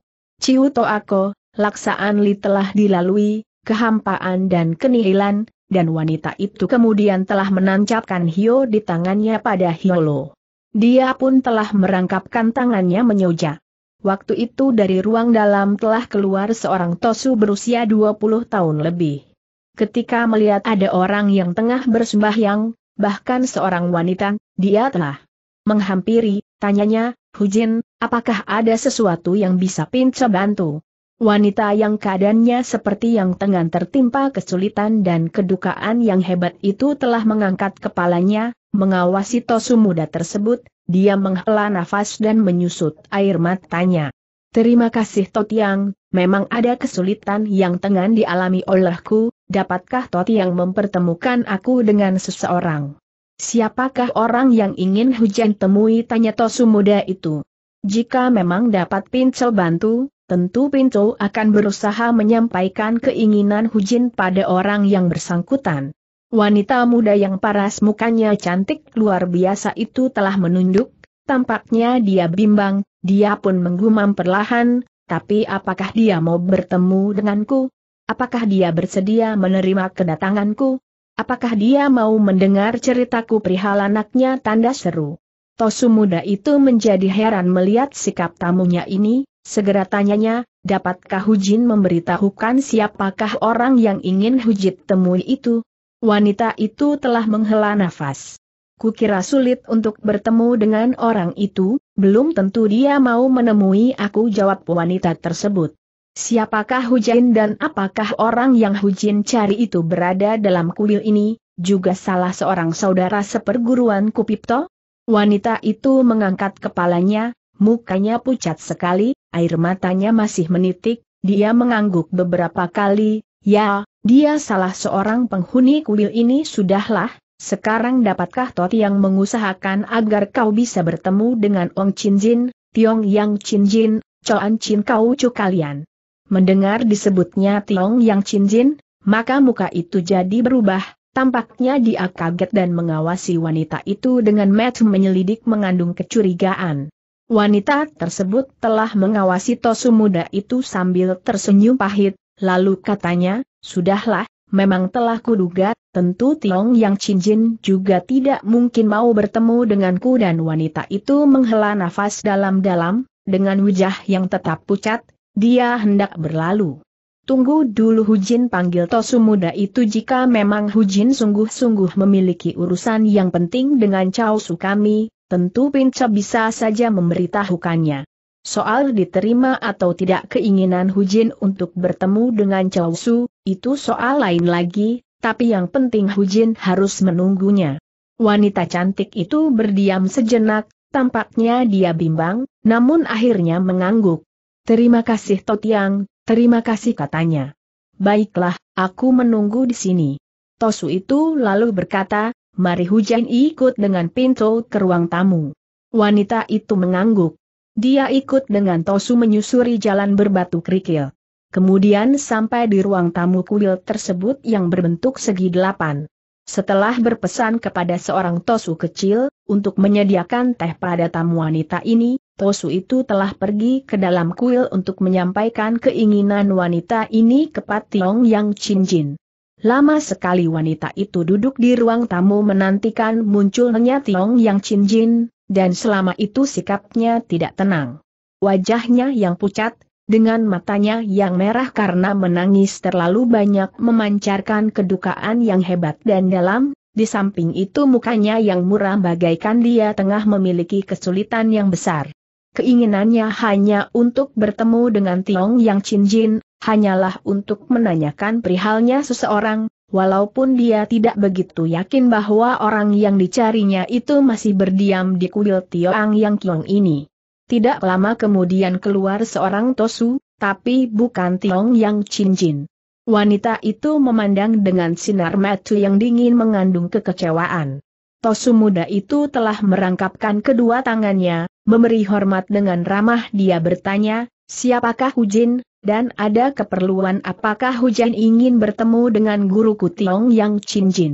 Ciu Ako, laksaan Li telah dilalui, kehampaan dan kenihilan, dan wanita itu kemudian telah menancapkan Hio di tangannya pada Hiolo. Dia pun telah merangkapkan tangannya menyojak. Waktu itu dari ruang dalam telah keluar seorang Tosu berusia 20 tahun lebih. Ketika melihat ada orang yang tengah bersembahyang, bahkan seorang wanita, dia telah menghampiri, tanyanya, Hujin, apakah ada sesuatu yang bisa Pinca bantu? Wanita yang keadaannya seperti yang tengah tertimpa kesulitan dan kedukaan yang hebat itu telah mengangkat kepalanya, mengawasi Tosu muda tersebut, dia menghela nafas dan menyusut air matanya. Terima kasih Totiang, memang ada kesulitan yang tengah dialami olehku, dapatkah Totiang mempertemukan aku dengan seseorang? Siapakah orang yang ingin hujan temui tanya Tosu muda itu. Jika memang dapat Pincel bantu, tentu Pincel akan berusaha menyampaikan keinginan Hujin pada orang yang bersangkutan. Wanita muda yang paras mukanya cantik luar biasa itu telah menunduk, tampaknya dia bimbang, dia pun menggumam perlahan, tapi apakah dia mau bertemu denganku? Apakah dia bersedia menerima kedatanganku? Apakah dia mau mendengar ceritaku perihal anaknya tanda seru? Tosu muda itu menjadi heran melihat sikap tamunya ini, segera tanyanya, dapatkah Hujin memberitahukan siapakah orang yang ingin Hujit temui itu? Wanita itu telah menghela nafas. Kukira sulit untuk bertemu dengan orang itu, belum tentu dia mau menemui aku jawab wanita tersebut. Siapakah Hujin dan apakah orang yang Hujin cari itu berada dalam kuil ini, juga salah seorang saudara seperguruan Kupipto? Wanita itu mengangkat kepalanya, mukanya pucat sekali, air matanya masih menitik, dia mengangguk beberapa kali, ya, dia salah seorang penghuni kuil ini sudahlah, sekarang dapatkah Tot yang mengusahakan agar kau bisa bertemu dengan Ong Chin Jin, Tiong Yang Chin Jin, Choan Chin Kau Chu Mendengar disebutnya Tiong Yang Cinjin, maka muka itu jadi berubah, tampaknya dia kaget dan mengawasi wanita itu dengan mata menyelidik mengandung kecurigaan. Wanita tersebut telah mengawasi Tosu muda itu sambil tersenyum pahit, lalu katanya, Sudahlah, memang telah kuduga, tentu Tiong Yang Cinjin juga tidak mungkin mau bertemu denganku dan wanita itu menghela nafas dalam-dalam, dengan wajah yang tetap pucat, dia hendak berlalu. Tunggu dulu Hujin panggil Tosu muda itu jika memang Hujin sungguh-sungguh memiliki urusan yang penting dengan Chao Su kami, tentu Pinca bisa saja memberitahukannya. Soal diterima atau tidak keinginan Hujin untuk bertemu dengan Chao Su, itu soal lain lagi, tapi yang penting Hujin harus menunggunya. Wanita cantik itu berdiam sejenak, tampaknya dia bimbang, namun akhirnya mengangguk. Terima kasih Totiang, terima kasih katanya. Baiklah, aku menunggu di sini. Tosu itu lalu berkata, mari hujan ikut dengan pintu ke ruang tamu. Wanita itu mengangguk. Dia ikut dengan Tosu menyusuri jalan berbatu kerikil. Kemudian sampai di ruang tamu kuil tersebut yang berbentuk segi delapan. Setelah berpesan kepada seorang tosu kecil, untuk menyediakan teh pada tamu wanita ini, Tosu itu telah pergi ke dalam kuil untuk menyampaikan keinginan wanita ini ke Pationg Yang Jin. Lama sekali wanita itu duduk di ruang tamu menantikan munculnya Tiong Yang Jin, dan selama itu sikapnya tidak tenang. Wajahnya yang pucat, dengan matanya yang merah karena menangis terlalu banyak memancarkan kedukaan yang hebat dan dalam, di samping itu mukanya yang muram bagaikan dia tengah memiliki kesulitan yang besar keinginannya hanya untuk bertemu dengan Tiong Yang Chin Jin, hanyalah untuk menanyakan perihalnya seseorang, walaupun dia tidak begitu yakin bahwa orang yang dicarinya itu masih berdiam di kuil Tiong Yang Kiong ini. Tidak lama kemudian keluar seorang Tosu, tapi bukan Tiong Yang Chin Jin. Wanita itu memandang dengan sinar mata yang dingin mengandung kekecewaan. Tosu muda itu telah merangkapkan kedua tangannya, Memberi hormat dengan ramah dia bertanya, siapakah Hujin, dan ada keperluan apakah Hujin ingin bertemu dengan guruku Tiong Yang Jin?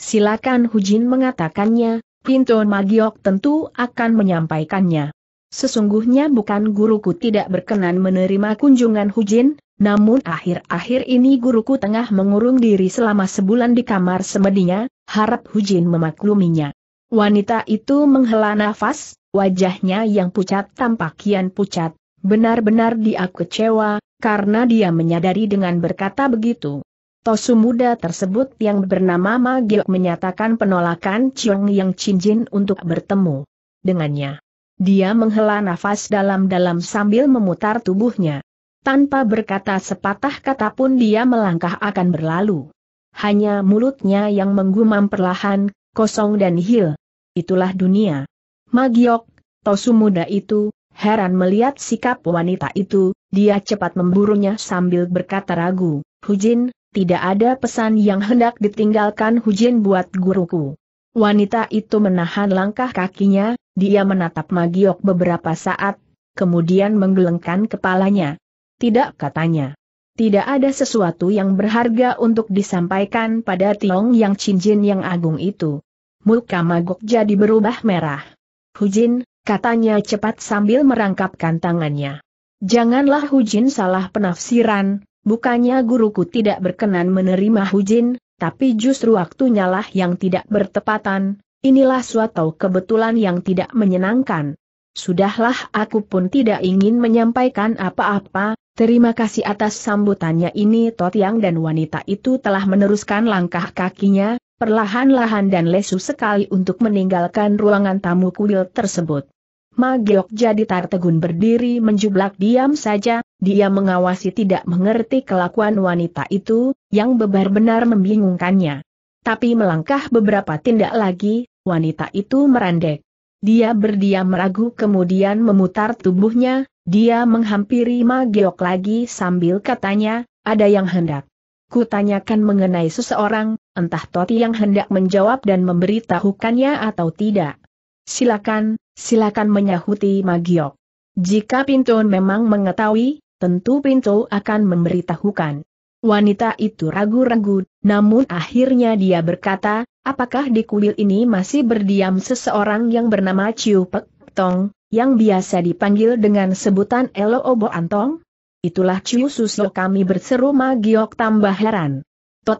Silakan Hujin mengatakannya, Pinto Magiok tentu akan menyampaikannya. Sesungguhnya bukan guruku tidak berkenan menerima kunjungan Hujin, namun akhir-akhir ini guruku tengah mengurung diri selama sebulan di kamar semedinya, harap Hujin memakluminya. Wanita itu menghela nafas, wajahnya yang pucat tampak kian pucat, benar-benar dia kecewa, karena dia menyadari dengan berkata begitu. Tosu muda tersebut yang bernama Ma menyatakan penolakan Chiong Yang Chinjin untuk bertemu dengannya. Dia menghela nafas dalam-dalam sambil memutar tubuhnya. Tanpa berkata sepatah kata pun dia melangkah akan berlalu. Hanya mulutnya yang menggumam perlahan, kosong dan hil. Itulah dunia. Magiok, Tosu muda itu, heran melihat sikap wanita itu, dia cepat memburunya sambil berkata ragu, Hujin, tidak ada pesan yang hendak ditinggalkan Hujin buat guruku. Wanita itu menahan langkah kakinya, dia menatap Magiok beberapa saat, kemudian menggelengkan kepalanya. Tidak katanya tidak ada sesuatu yang berharga untuk disampaikan pada Tiong yang cincin yang agung itu. Muka Magok jadi berubah merah. Hujin, katanya cepat sambil merangkapkan tangannya. Janganlah Hujin salah penafsiran, bukannya guruku tidak berkenan menerima Hujin, tapi justru waktunya lah yang tidak bertepatan, inilah suatu kebetulan yang tidak menyenangkan. Sudahlah aku pun tidak ingin menyampaikan apa-apa, Terima kasih atas sambutannya ini Totiang dan wanita itu telah meneruskan langkah kakinya, perlahan-lahan dan lesu sekali untuk meninggalkan ruangan tamu kuil tersebut. Magiok jadi tertegun berdiri menjublak diam saja, dia mengawasi tidak mengerti kelakuan wanita itu, yang benar-benar membingungkannya. Tapi melangkah beberapa tindak lagi, wanita itu merandek. Dia berdiam ragu kemudian memutar tubuhnya, dia menghampiri Magiok lagi sambil katanya, ada yang hendak. Kutanyakan mengenai seseorang, entah Toti yang hendak menjawab dan memberitahukannya atau tidak. Silakan, silakan menyahuti Magiok. Jika Pinto memang mengetahui, tentu Pinto akan memberitahukan. Wanita itu ragu-ragu, namun akhirnya dia berkata, apakah di kuil ini masih berdiam seseorang yang bernama Ciu Pek Tong? yang biasa dipanggil dengan sebutan Elo Obo Antong? Itulah Ciu Susio kami berseru Magiok tambah heran.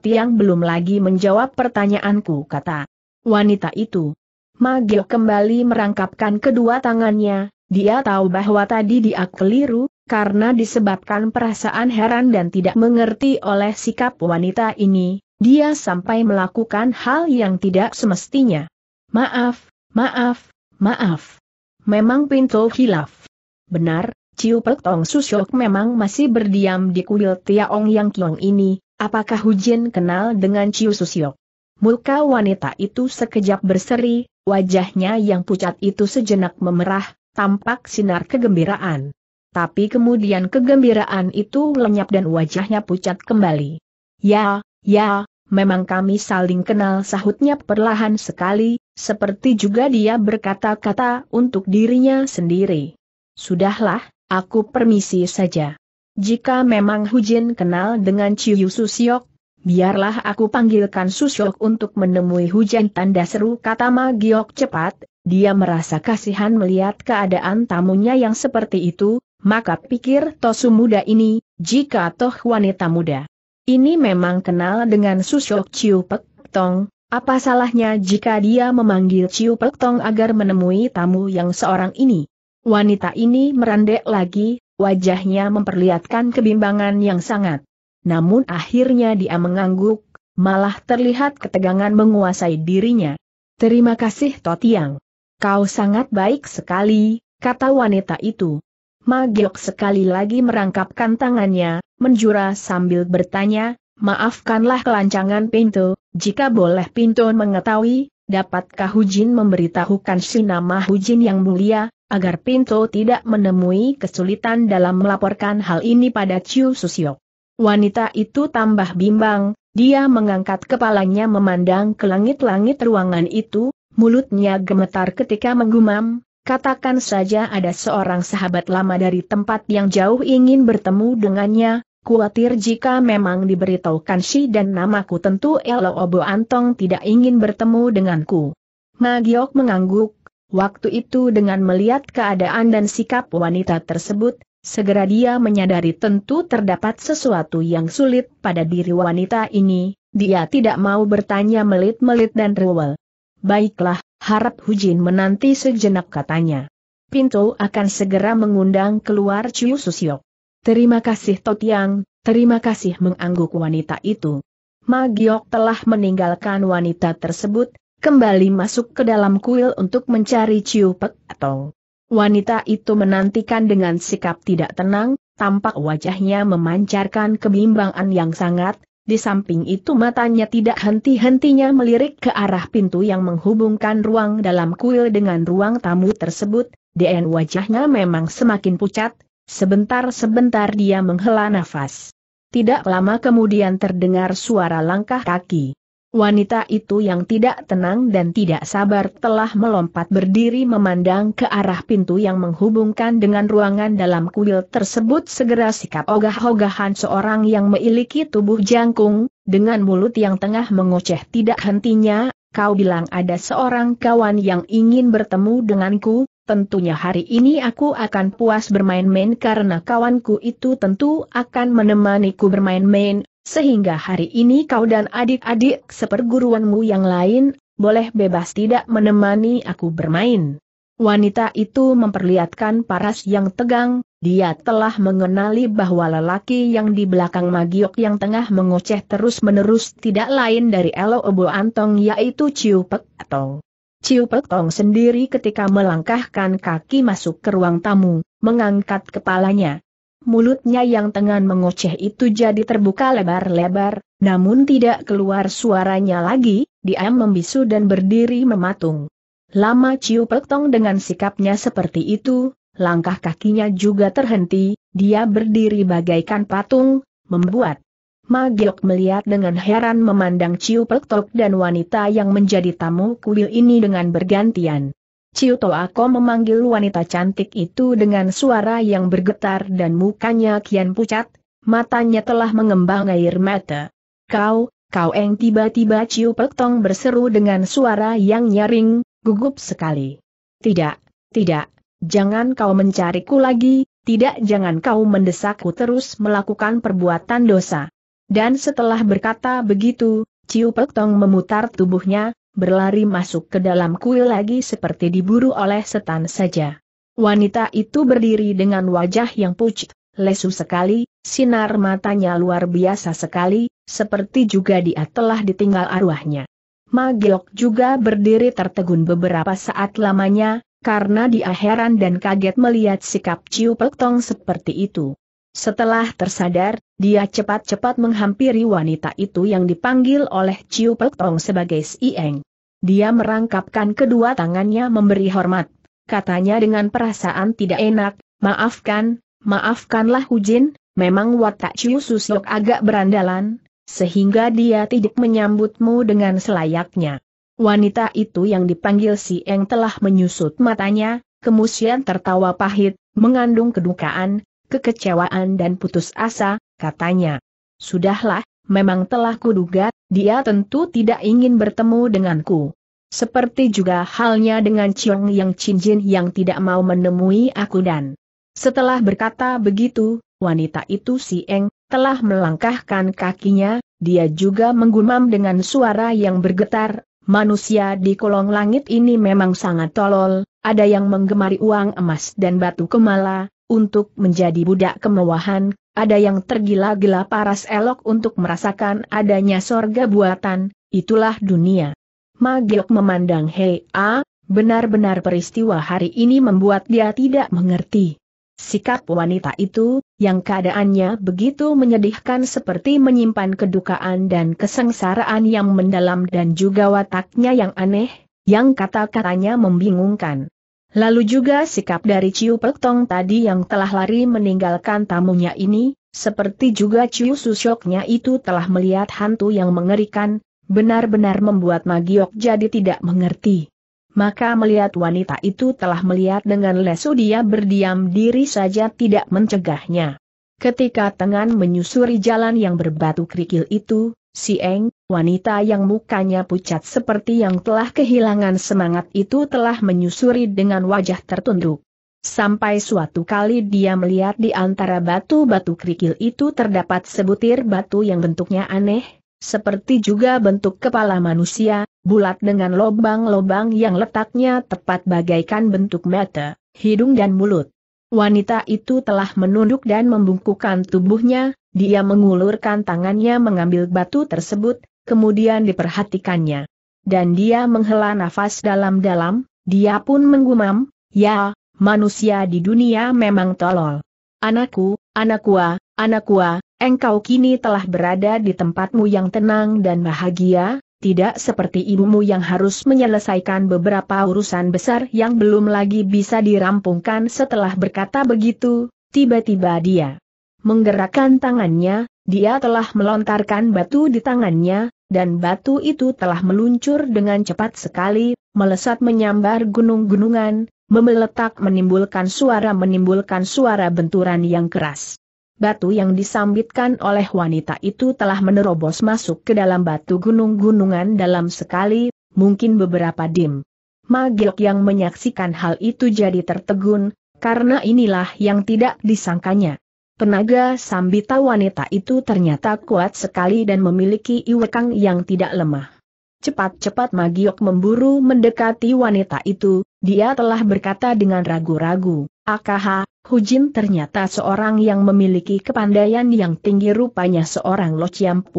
yang belum lagi menjawab pertanyaanku kata wanita itu. Magiok kembali merangkapkan kedua tangannya, dia tahu bahwa tadi dia keliru, karena disebabkan perasaan heran dan tidak mengerti oleh sikap wanita ini, dia sampai melakukan hal yang tidak semestinya. Maaf, maaf, maaf. Memang pintu hilaf. Benar, Ciu Pek Tong Susyok memang masih berdiam di kuil Tiaong Yang Kiong ini, apakah Hujin kenal dengan Ciu Susyok? Muka wanita itu sekejap berseri, wajahnya yang pucat itu sejenak memerah, tampak sinar kegembiraan. Tapi kemudian kegembiraan itu lenyap dan wajahnya pucat kembali. Ya, ya, memang kami saling kenal sahutnya perlahan sekali, seperti juga dia berkata-kata untuk dirinya sendiri. Sudahlah, aku permisi saja. Jika memang Hujin kenal dengan Chiyu Susyok, biarlah aku panggilkan Susyok untuk menemui Hujan tanda seru kata Magiok cepat, dia merasa kasihan melihat keadaan tamunya yang seperti itu, maka pikir Tosu muda ini, jika toh wanita muda. Ini memang kenal dengan Susyok Ciu Pek Tong, apa salahnya jika dia memanggil Ciu Pek Tong agar menemui tamu yang seorang ini? Wanita ini merandek lagi, wajahnya memperlihatkan kebimbangan yang sangat. Namun akhirnya dia mengangguk, malah terlihat ketegangan menguasai dirinya. Terima kasih Totiang. Kau sangat baik sekali, kata wanita itu. Magiok sekali lagi merangkapkan tangannya, menjura sambil bertanya, Maafkanlah kelancangan pintu, jika boleh pintu mengetahui, dapatkah Hujin memberitahukan si nama Hujin yang mulia, agar pintu tidak menemui kesulitan dalam melaporkan hal ini pada Chiu Susio. Wanita itu tambah bimbang, dia mengangkat kepalanya memandang ke langit-langit ruangan itu, mulutnya gemetar ketika menggumam, katakan saja ada seorang sahabat lama dari tempat yang jauh ingin bertemu dengannya, Kuatir jika memang diberitahukan si dan namaku tentu Elo Obo Antong tidak ingin bertemu denganku. Magiok mengangguk, waktu itu dengan melihat keadaan dan sikap wanita tersebut, segera dia menyadari tentu terdapat sesuatu yang sulit pada diri wanita ini, dia tidak mau bertanya melit-melit dan rewel. Baiklah, harap Hujin menanti sejenak katanya. Pintu akan segera mengundang keluar Ciu Susiok. Terima kasih Totiang, terima kasih mengangguk wanita itu. Magiok telah meninggalkan wanita tersebut, kembali masuk ke dalam kuil untuk mencari Ciu atau wanita itu menantikan dengan sikap tidak tenang, tampak wajahnya memancarkan kebimbangan yang sangat, di samping itu matanya tidak henti-hentinya melirik ke arah pintu yang menghubungkan ruang dalam kuil dengan ruang tamu tersebut, dan wajahnya memang semakin pucat, Sebentar-sebentar dia menghela nafas. Tidak lama kemudian terdengar suara langkah kaki. Wanita itu yang tidak tenang dan tidak sabar telah melompat berdiri memandang ke arah pintu yang menghubungkan dengan ruangan dalam kuil tersebut segera sikap ogah-ogahan seorang yang memiliki tubuh jangkung, dengan mulut yang tengah mengoceh tidak hentinya, kau bilang ada seorang kawan yang ingin bertemu denganku, tentunya hari ini aku akan puas bermain-main karena kawanku itu tentu akan menemaniku bermain-main, sehingga hari ini kau dan adik-adik seperguruanmu yang lain, boleh bebas tidak menemani aku bermain. Wanita itu memperlihatkan paras yang tegang, dia telah mengenali bahwa lelaki yang di belakang Magiok yang tengah mengoceh terus-menerus tidak lain dari Elo Obo Antong yaitu Ciu Pek atau Ciu Pertong sendiri ketika melangkahkan kaki masuk ke ruang tamu, mengangkat kepalanya. Mulutnya yang tengah mengoceh itu jadi terbuka lebar-lebar, namun tidak keluar suaranya lagi, diam membisu dan berdiri mematung. Lama Ciu Pertong dengan sikapnya seperti itu, langkah kakinya juga terhenti, dia berdiri bagaikan patung, membuat Magiok melihat dengan heran memandang Ciu Peltok dan wanita yang menjadi tamu kuil ini dengan bergantian. Ciu Toako memanggil wanita cantik itu dengan suara yang bergetar dan mukanya kian pucat, matanya telah mengembang air mata. Kau, kau eng tiba-tiba Ciu Peltong berseru dengan suara yang nyaring, gugup sekali. Tidak, tidak, jangan kau mencariku lagi, tidak jangan kau mendesakku terus melakukan perbuatan dosa. Dan setelah berkata begitu, Ciu Pek Tong memutar tubuhnya, berlari masuk ke dalam kuil lagi seperti diburu oleh setan saja. Wanita itu berdiri dengan wajah yang pucat, lesu sekali, sinar matanya luar biasa sekali, seperti juga dia telah ditinggal arwahnya. Magiok juga berdiri tertegun beberapa saat lamanya, karena dia heran dan kaget melihat sikap Ciu Pek Tong seperti itu. Setelah tersadar, dia cepat-cepat menghampiri wanita itu yang dipanggil oleh Chiu Pek Tong sebagai Si Eng. Dia merangkapkan kedua tangannya memberi hormat. Katanya dengan perasaan tidak enak, maafkan, maafkanlah Hujin, memang watak Chiu Susok agak berandalan, sehingga dia tidak menyambutmu dengan selayaknya. Wanita itu yang dipanggil Si Eng telah menyusut matanya, kemudian tertawa pahit, mengandung kedukaan, kekecewaan dan putus asa, katanya. Sudahlah, memang telah kuduga, dia tentu tidak ingin bertemu denganku. Seperti juga halnya dengan Chiong Yang Chinjin yang tidak mau menemui aku dan setelah berkata begitu, wanita itu si Eng, telah melangkahkan kakinya, dia juga menggumam dengan suara yang bergetar, manusia di kolong langit ini memang sangat tolol, ada yang menggemari uang emas dan batu kemala, untuk menjadi budak kemewahan, ada yang tergila-gila paras elok untuk merasakan adanya sorga buatan, itulah dunia. Magiok memandang Hei A, benar-benar peristiwa hari ini membuat dia tidak mengerti. Sikap wanita itu, yang keadaannya begitu menyedihkan seperti menyimpan kedukaan dan kesengsaraan yang mendalam dan juga wataknya yang aneh, yang kata-katanya membingungkan. Lalu juga sikap dari Ciu Tong tadi yang telah lari meninggalkan tamunya ini, seperti juga Ciu Susyoknya itu telah melihat hantu yang mengerikan, benar-benar membuat Magiok jadi tidak mengerti. Maka melihat wanita itu telah melihat dengan lesu dia berdiam diri saja tidak mencegahnya. Ketika Tengan menyusuri jalan yang berbatu kerikil itu, Si Eng Wanita yang mukanya pucat seperti yang telah kehilangan semangat itu telah menyusuri dengan wajah tertunduk. Sampai suatu kali dia melihat di antara batu-batu kerikil itu terdapat sebutir batu yang bentuknya aneh, seperti juga bentuk kepala manusia, bulat dengan lobang-lobang yang letaknya tepat bagaikan bentuk mata, hidung dan mulut. Wanita itu telah menunduk dan membungkukkan tubuhnya, dia mengulurkan tangannya mengambil batu tersebut, kemudian diperhatikannya. Dan dia menghela nafas dalam-dalam, dia pun menggumam, ya, manusia di dunia memang tolol. Anakku, anakku, anakku, engkau kini telah berada di tempatmu yang tenang dan bahagia, tidak seperti ibumu yang harus menyelesaikan beberapa urusan besar yang belum lagi bisa dirampungkan setelah berkata begitu, tiba-tiba dia menggerakkan tangannya, dia telah melontarkan batu di tangannya, dan batu itu telah meluncur dengan cepat sekali, melesat menyambar gunung-gunungan, memeletak menimbulkan suara menimbulkan suara benturan yang keras. Batu yang disambitkan oleh wanita itu telah menerobos masuk ke dalam batu gunung-gunungan dalam sekali, mungkin beberapa dim. Magilok yang menyaksikan hal itu jadi tertegun, karena inilah yang tidak disangkanya. Tenaga sambita wanita itu ternyata kuat sekali dan memiliki iwekang yang tidak lemah. Cepat-cepat Magiok memburu mendekati wanita itu, dia telah berkata dengan ragu-ragu, Akaha, Hujin ternyata seorang yang memiliki kepandaian yang tinggi rupanya seorang Lo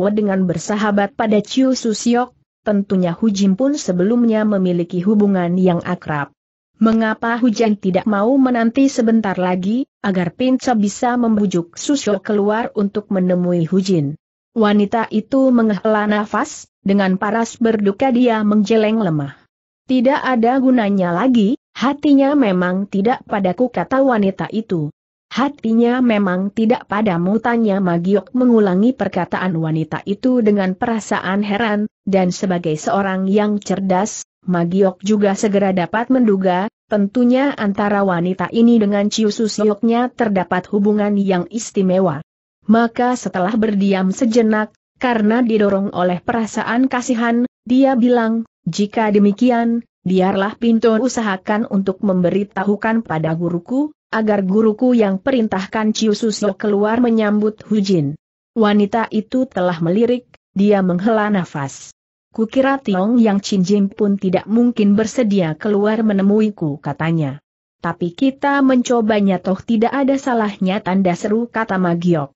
dengan bersahabat pada Chiu Susiok, tentunya Hujin pun sebelumnya memiliki hubungan yang akrab. Mengapa hujan tidak mau menanti sebentar lagi, agar Pinca bisa membujuk Susyo keluar untuk menemui Hujin? Wanita itu menghela nafas, dengan paras berduka dia menjeleng lemah. Tidak ada gunanya lagi, hatinya memang tidak padaku kata wanita itu. Hatinya memang tidak padamu tanya Magiok mengulangi perkataan wanita itu dengan perasaan heran, dan sebagai seorang yang cerdas, Magiok juga segera dapat menduga, tentunya antara wanita ini dengan Ciu Susioknya terdapat hubungan yang istimewa. Maka setelah berdiam sejenak, karena didorong oleh perasaan kasihan, dia bilang, jika demikian, biarlah pintu usahakan untuk memberitahukan pada guruku, agar guruku yang perintahkan Ciu keluar menyambut Hujin. Wanita itu telah melirik, dia menghela nafas. Kukira Tiong Yang Chin Jim pun tidak mungkin bersedia keluar menemuiku katanya. Tapi kita mencobanya toh tidak ada salahnya tanda seru kata Magiok.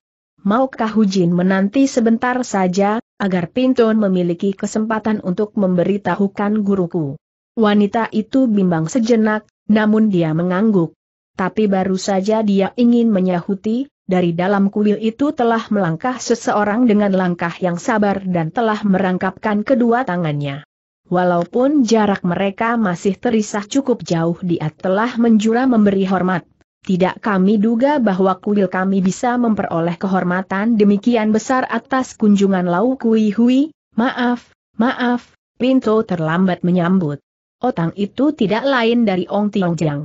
Maukah Hujin menanti sebentar saja, agar Pinton memiliki kesempatan untuk memberitahukan guruku. Wanita itu bimbang sejenak, namun dia mengangguk. Tapi baru saja dia ingin menyahuti, dari dalam kuil itu telah melangkah seseorang dengan langkah yang sabar dan telah merangkapkan kedua tangannya. Walaupun jarak mereka masih terisah cukup jauh dia telah menjura memberi hormat. Tidak kami duga bahwa kuil kami bisa memperoleh kehormatan demikian besar atas kunjungan Lau Kui Hui, maaf, maaf, Pinto terlambat menyambut. Otang itu tidak lain dari Ong Tiong Jiang.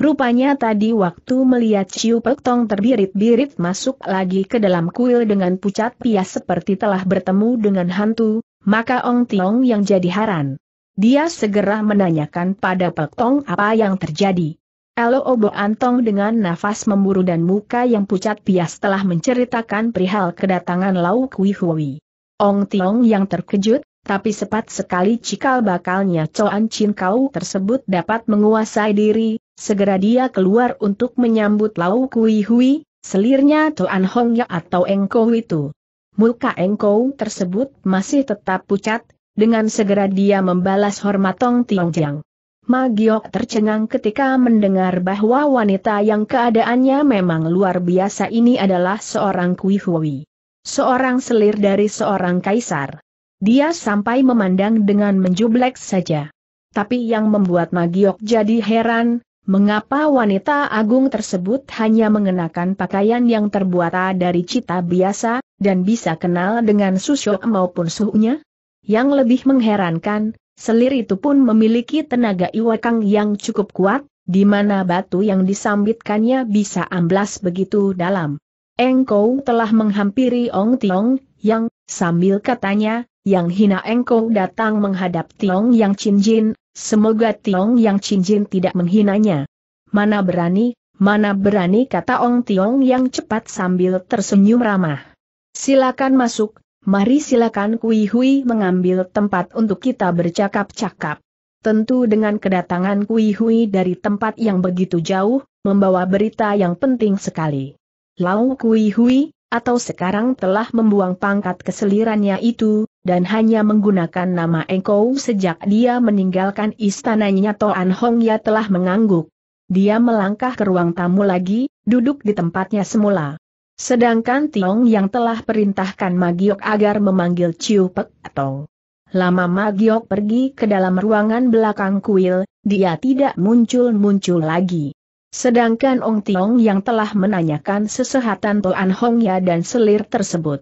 Rupanya tadi waktu melihat Ciu Pek Tong terbirit-birit masuk lagi ke dalam kuil dengan pucat pias seperti telah bertemu dengan hantu, maka Ong Tiong yang jadi haran. Dia segera menanyakan pada Pek Tong apa yang terjadi. Elo Obo Antong dengan nafas memburu dan muka yang pucat pias telah menceritakan perihal kedatangan Lau Kui Hui. Ong Tiong yang terkejut, tapi sepat sekali cikal bakalnya Coan Chin Kau tersebut dapat menguasai diri, Segera dia keluar untuk menyambut Lau Kui Hui, selirnya Toan Hong Ya atau Engkau itu. Muka Engkau tersebut masih tetap pucat, dengan segera dia membalas hormat Tong Tiong Jiang. Magiok tercengang ketika mendengar bahwa wanita yang keadaannya memang luar biasa ini adalah seorang Kui Hui. Seorang selir dari seorang kaisar. Dia sampai memandang dengan menjublek saja. Tapi yang membuat Magiok jadi heran, Mengapa wanita agung tersebut hanya mengenakan pakaian yang terbuat dari cita biasa, dan bisa kenal dengan susyok maupun suhunya? Yang lebih mengherankan, selir itu pun memiliki tenaga iwakang yang cukup kuat, di mana batu yang disambitkannya bisa amblas begitu dalam. Engkau telah menghampiri Ong Tiong, yang, sambil katanya, yang hina engkau datang menghadap Tiong Yang Chin Semoga Tiong Yang Cinjin tidak menghinanya. Mana berani, mana berani kata Ong Tiong Yang cepat sambil tersenyum ramah. Silakan masuk, mari silakan Kui Hui mengambil tempat untuk kita bercakap-cakap. Tentu dengan kedatangan Kui Hui dari tempat yang begitu jauh, membawa berita yang penting sekali. Lau Kui Hui, atau sekarang telah membuang pangkat keselirannya itu, dan hanya menggunakan nama Engkau sejak dia meninggalkan istananya Toan Hongya telah mengangguk. Dia melangkah ke ruang tamu lagi, duduk di tempatnya semula. Sedangkan Tiong yang telah perintahkan Magiok agar memanggil Chiu Pek Tong. Lama Magiok pergi ke dalam ruangan belakang kuil, dia tidak muncul-muncul lagi. Sedangkan Ong Tiong yang telah menanyakan sesehatan Toan Hongya dan selir tersebut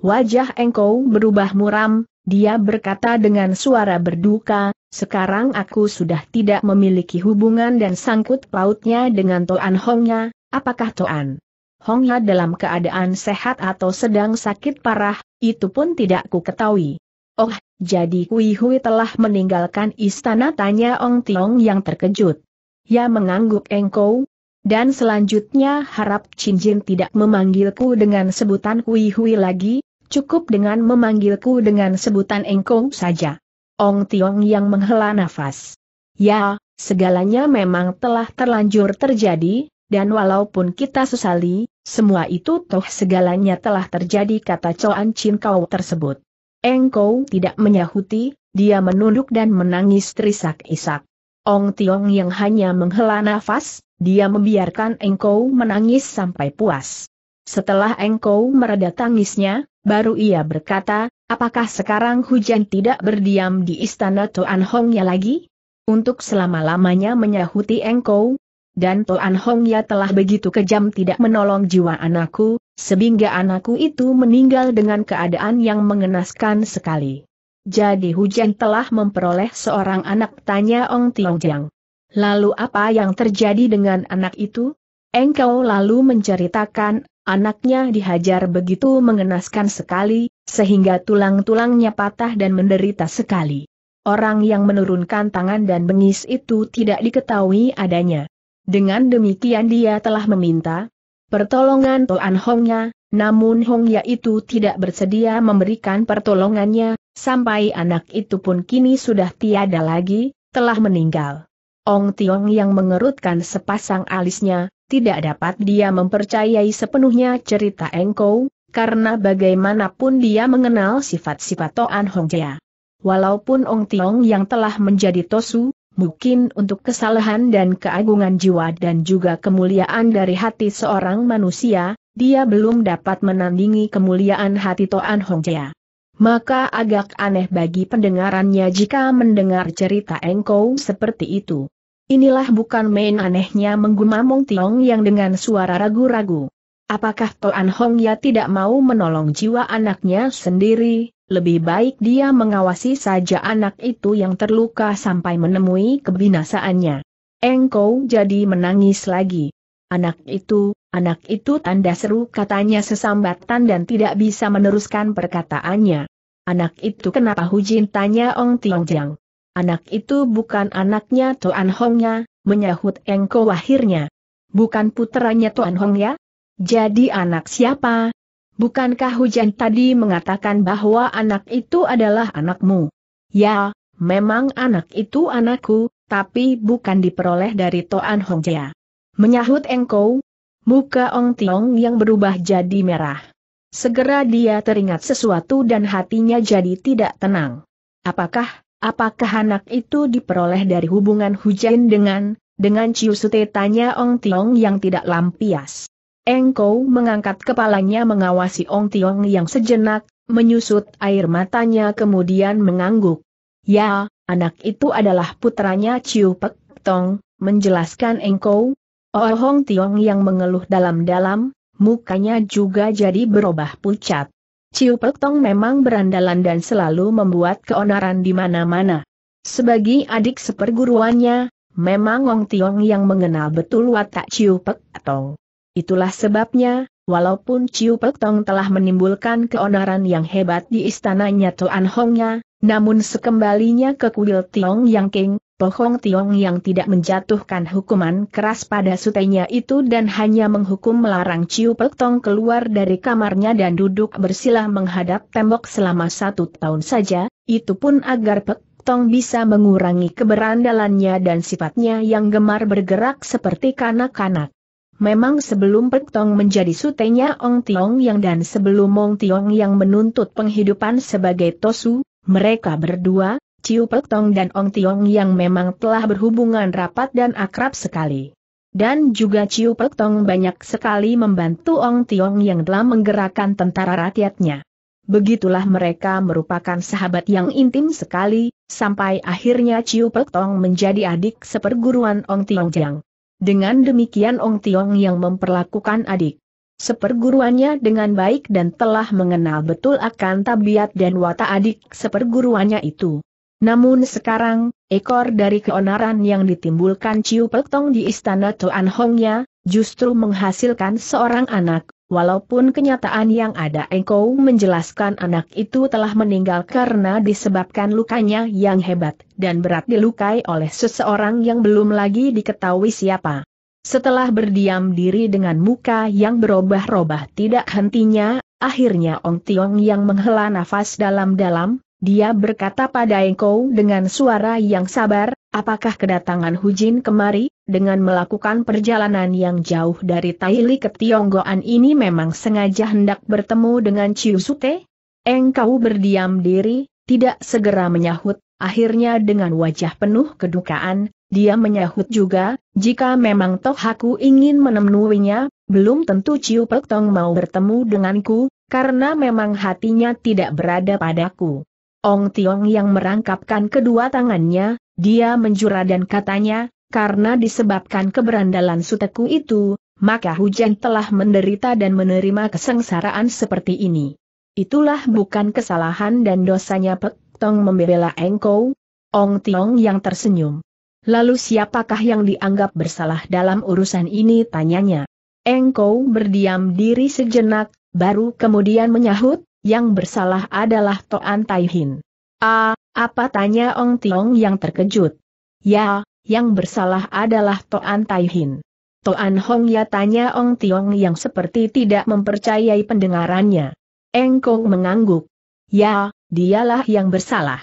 Wajah engkau berubah muram, dia berkata dengan suara berduka, sekarang aku sudah tidak memiliki hubungan dan sangkut pautnya dengan Toan Hongnya, apakah Toan Hongnya dalam keadaan sehat atau sedang sakit parah, itu pun tidak ku ketahui. Oh, jadi Kui Hui telah meninggalkan istana tanya Ong Tiong yang terkejut. Ya mengangguk engkau, dan selanjutnya harap Chin Jin tidak memanggilku dengan sebutan Kui Hui lagi, cukup dengan memanggilku dengan sebutan engkong saja. Ong Tiong yang menghela nafas. Ya, segalanya memang telah terlanjur terjadi, dan walaupun kita sesali, semua itu toh segalanya telah terjadi kata Coan Chin Kau tersebut. Engkau tidak menyahuti, dia menunduk dan menangis terisak-isak. Ong Tiong yang hanya menghela nafas, dia membiarkan engkau menangis sampai puas. Setelah engkau mereda tangisnya, baru ia berkata, apakah sekarang hujan tidak berdiam di istana Toan Hongya lagi? Untuk selama-lamanya menyahuti engkau, dan Toan Hongya telah begitu kejam tidak menolong jiwa anakku, sehingga anakku itu meninggal dengan keadaan yang mengenaskan sekali. Jadi hujan telah memperoleh seorang anak tanya Ong Tiong Lalu apa yang terjadi dengan anak itu? Engkau lalu menceritakan Anaknya dihajar begitu mengenaskan sekali, sehingga tulang-tulangnya patah dan menderita sekali. Orang yang menurunkan tangan dan bengis itu tidak diketahui adanya. Dengan demikian dia telah meminta pertolongan Toan Hongnya, namun Hongya itu tidak bersedia memberikan pertolongannya, sampai anak itu pun kini sudah tiada lagi, telah meninggal. Ong Tiong yang mengerutkan sepasang alisnya, tidak dapat dia mempercayai sepenuhnya cerita Engkau, karena bagaimanapun dia mengenal sifat-sifat Toan Hong Jia. Walaupun Ong Tiong yang telah menjadi Tosu, mungkin untuk kesalahan dan keagungan jiwa dan juga kemuliaan dari hati seorang manusia, dia belum dapat menandingi kemuliaan hati Toan Hong Jia. Maka agak aneh bagi pendengarannya jika mendengar cerita Engkau seperti itu. Inilah bukan main anehnya menggumam Mong Tiong yang dengan suara ragu-ragu. Apakah Toan Hong Ya tidak mau menolong jiwa anaknya sendiri, lebih baik dia mengawasi saja anak itu yang terluka sampai menemui kebinasaannya. Engkau jadi menangis lagi. Anak itu, anak itu tanda seru katanya sesambatan dan tidak bisa meneruskan perkataannya. Anak itu kenapa Hujin tanya Ong Tiong Jiang anak itu bukan anaknya Toan Hongnya, menyahut Engko akhirnya. Bukan puteranya Hong ya? Jadi anak siapa? Bukankah hujan tadi mengatakan bahwa anak itu adalah anakmu? Ya, memang anak itu anakku, tapi bukan diperoleh dari Toan Hong Hongja. Ya. Menyahut Engkau, muka Ong Tiong yang berubah jadi merah. Segera dia teringat sesuatu dan hatinya jadi tidak tenang. Apakah Apakah anak itu diperoleh dari hubungan hujan dengan, dengan Ciu Sute tanya Ong Tiong yang tidak lampias. Engkau mengangkat kepalanya mengawasi Ong Tiong yang sejenak, menyusut air matanya kemudian mengangguk. Ya, anak itu adalah putranya Ciu Pek Tong, menjelaskan Engkau. Oh Ong Tiong yang mengeluh dalam-dalam, mukanya juga jadi berubah pucat. Ciu Tong memang berandalan dan selalu membuat keonaran di mana-mana. Sebagai adik seperguruannya, memang Ong Tiong yang mengenal betul watak Ciu Tong. Itulah sebabnya, walaupun Ciu Tong telah menimbulkan keonaran yang hebat di istananya Tuan Hongnya, namun sekembalinya ke kuil Tiong Yang King, Pohong Tiong yang tidak menjatuhkan hukuman keras pada sutenya itu dan hanya menghukum melarang Ciu Tong keluar dari kamarnya dan duduk bersilah menghadap tembok selama satu tahun saja, itu pun agar Tong bisa mengurangi keberandalannya dan sifatnya yang gemar bergerak seperti kanak-kanak. Memang sebelum Tong menjadi sutenya Ong Tiong Yang dan sebelum Ong Tiong Yang menuntut penghidupan sebagai Tosu, mereka berdua, Ciu Pek dan Ong Tiong yang memang telah berhubungan rapat dan akrab sekali. Dan juga Ciu Pek banyak sekali membantu Ong Tiong yang telah menggerakkan tentara rakyatnya. Begitulah mereka merupakan sahabat yang intim sekali, sampai akhirnya Ciu Pek menjadi adik seperguruan Ong Tiong Jiang. Dengan demikian Ong Tiong yang memperlakukan adik seperguruannya dengan baik dan telah mengenal betul akan tabiat dan watak adik seperguruannya itu. Namun sekarang, ekor dari keonaran yang ditimbulkan Ciu Tong di istana Tuan Hongnya, justru menghasilkan seorang anak, walaupun kenyataan yang ada Engkau menjelaskan anak itu telah meninggal karena disebabkan lukanya yang hebat dan berat dilukai oleh seseorang yang belum lagi diketahui siapa. Setelah berdiam diri dengan muka yang berubah-ubah tidak hentinya, akhirnya Ong Tiong yang menghela nafas dalam-dalam, dia berkata pada engkau dengan suara yang sabar, apakah kedatangan Hujin kemari, dengan melakukan perjalanan yang jauh dari Taili ke Tionggoan ini memang sengaja hendak bertemu dengan Chiu Sute? Engkau berdiam diri, tidak segera menyahut, akhirnya dengan wajah penuh kedukaan, dia menyahut juga, jika memang toh aku ingin menemuinya, belum tentu Ciu Pek mau bertemu denganku, karena memang hatinya tidak berada padaku. Ong Tiong yang merangkapkan kedua tangannya, dia menjura dan katanya, karena disebabkan keberandalan suteku itu, maka hujan telah menderita dan menerima kesengsaraan seperti ini. Itulah bukan kesalahan dan dosanya Pek Tong membela engkau, Ong Tiong yang tersenyum. Lalu siapakah yang dianggap bersalah dalam urusan ini tanyanya. Engkau berdiam diri sejenak, baru kemudian menyahut, yang bersalah adalah Toan Taihin. Ah, apa tanya Ong Tiong yang terkejut? Ya, yang bersalah adalah Toan Taihin. Toan Hong ya tanya Ong Tiong yang seperti tidak mempercayai pendengarannya. Engkong mengangguk. Ya, dialah yang bersalah.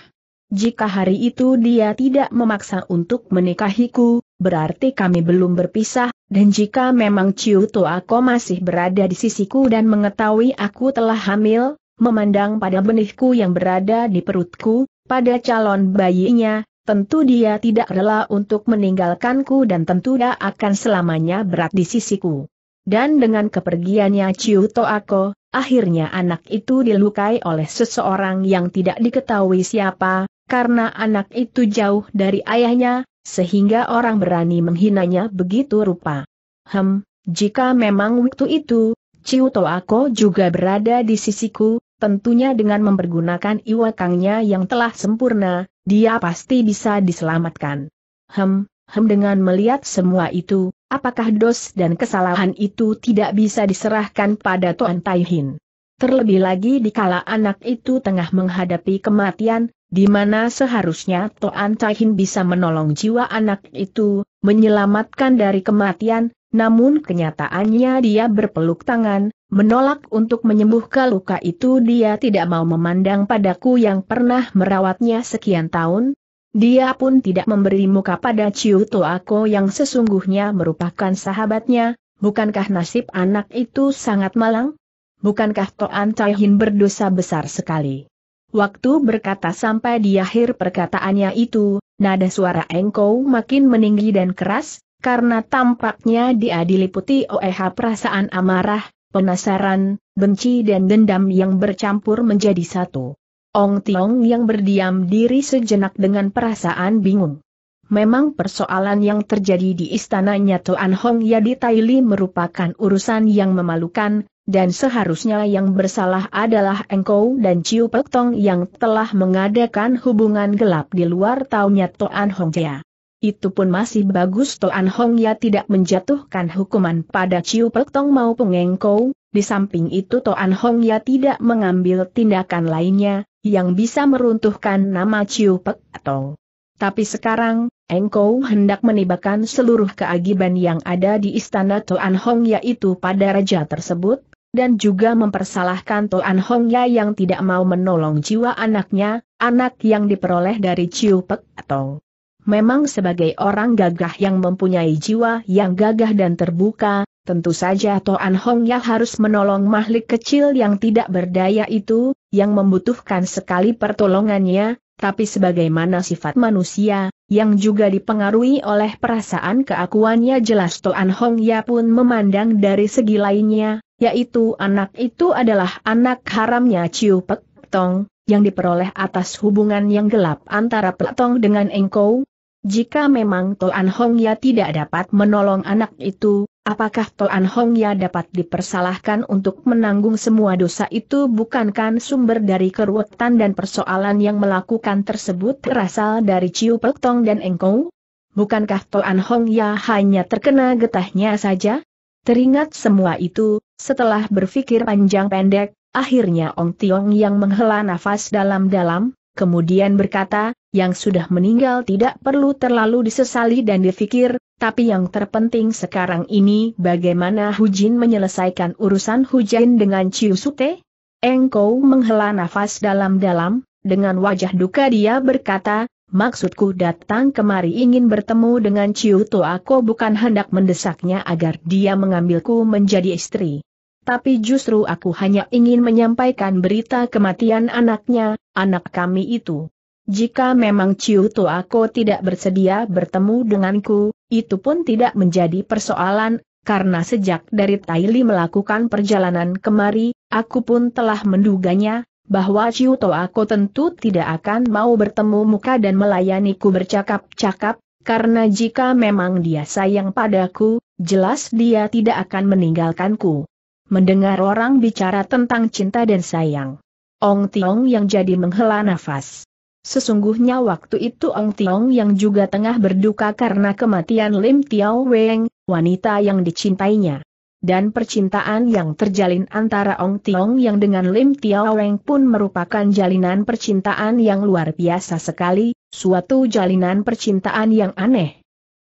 Jika hari itu dia tidak memaksa untuk menikahiku, berarti kami belum berpisah, dan jika memang Ciu Toako masih berada di sisiku dan mengetahui aku telah hamil, memandang pada benihku yang berada di perutku, pada calon bayinya, tentu dia tidak rela untuk meninggalkanku dan tentu dia akan selamanya berat di sisiku. Dan dengan kepergiannya Ciu Toako, akhirnya anak itu dilukai oleh seseorang yang tidak diketahui siapa, karena anak itu jauh dari ayahnya, sehingga orang berani menghinanya begitu rupa. Hem, jika memang waktu itu, Ciu Toako juga berada di sisiku, tentunya dengan mempergunakan iwakangnya yang telah sempurna, dia pasti bisa diselamatkan. Hem, hem dengan melihat semua itu, apakah dos dan kesalahan itu tidak bisa diserahkan pada Tuan Taihin? Terlebih lagi dikala anak itu tengah menghadapi kematian, di mana seharusnya Toan Taihin bisa menolong jiwa anak itu, menyelamatkan dari kematian, namun kenyataannya dia berpeluk tangan, Menolak untuk menyembuhkan luka itu dia tidak mau memandang padaku yang pernah merawatnya sekian tahun. Dia pun tidak memberi muka pada Ciu Toako yang sesungguhnya merupakan sahabatnya, bukankah nasib anak itu sangat malang? Bukankah Toan Tai Hin berdosa besar sekali? Waktu berkata sampai di akhir perkataannya itu, nada suara Engkau makin meninggi dan keras, karena tampaknya dia diliputi oleh perasaan amarah, penasaran, benci dan dendam yang bercampur menjadi satu. Ong Tiong yang berdiam diri sejenak dengan perasaan bingung. Memang persoalan yang terjadi di istananya Tuan Hong Yadi Taili merupakan urusan yang memalukan, dan seharusnya yang bersalah adalah Engkau dan Ciu Pek Tong yang telah mengadakan hubungan gelap di luar taunya Tuan Hong Jia. Itu pun masih bagus Toan Hong ya tidak menjatuhkan hukuman pada Ciu Pek Tong mau pengengkau, di samping itu Toan Hong ya tidak mengambil tindakan lainnya, yang bisa meruntuhkan nama Ciu Pek Tong. Tapi sekarang, Engkau hendak menibakan seluruh keagiban yang ada di istana Toan Hong itu pada raja tersebut, dan juga mempersalahkan Toan Hong Ya yang tidak mau menolong jiwa anaknya, anak yang diperoleh dari Ciu Pek Tong memang sebagai orang gagah yang mempunyai jiwa yang gagah dan terbuka, tentu saja Toan Hong ya harus menolong makhluk kecil yang tidak berdaya itu, yang membutuhkan sekali pertolongannya, tapi sebagaimana sifat manusia, yang juga dipengaruhi oleh perasaan keakuannya jelas Toan Hong ya pun memandang dari segi lainnya, yaitu anak itu adalah anak haramnya Ciu Pek Tong, yang diperoleh atas hubungan yang gelap antara Platong dengan Engkau, jika memang Toan Hong Ya tidak dapat menolong anak itu, apakah Toan Hong Ya dapat dipersalahkan untuk menanggung semua dosa itu bukankan sumber dari keruwetan dan persoalan yang melakukan tersebut berasal dari Ciu Pek Tong dan Engkau? Bukankah Toan Hong Ya hanya terkena getahnya saja? Teringat semua itu, setelah berpikir panjang pendek, akhirnya Ong Tiong yang menghela nafas dalam-dalam, kemudian berkata, yang sudah meninggal tidak perlu terlalu disesali dan difikir, tapi yang terpenting sekarang ini bagaimana Hujin menyelesaikan urusan Hujin dengan Ciu Sute? Engkau menghela nafas dalam-dalam, dengan wajah duka dia berkata, Maksudku datang kemari ingin bertemu dengan Ciu Tu aku bukan hendak mendesaknya agar dia mengambilku menjadi istri. Tapi justru aku hanya ingin menyampaikan berita kematian anaknya, anak kami itu. Jika memang Ciu Toako tidak bersedia bertemu denganku, itu pun tidak menjadi persoalan, karena sejak dari Taili melakukan perjalanan kemari, aku pun telah menduganya, bahwa Ciu Toako tentu tidak akan mau bertemu muka dan melayaniku bercakap-cakap, karena jika memang dia sayang padaku, jelas dia tidak akan meninggalkanku. Mendengar orang bicara tentang cinta dan sayang. Ong Tiong yang jadi menghela nafas. Sesungguhnya waktu itu Ong Tiong yang juga tengah berduka karena kematian Lim Tiao Weng, wanita yang dicintainya. Dan percintaan yang terjalin antara Ong Tiong yang dengan Lim Tiao Weng pun merupakan jalinan percintaan yang luar biasa sekali, suatu jalinan percintaan yang aneh.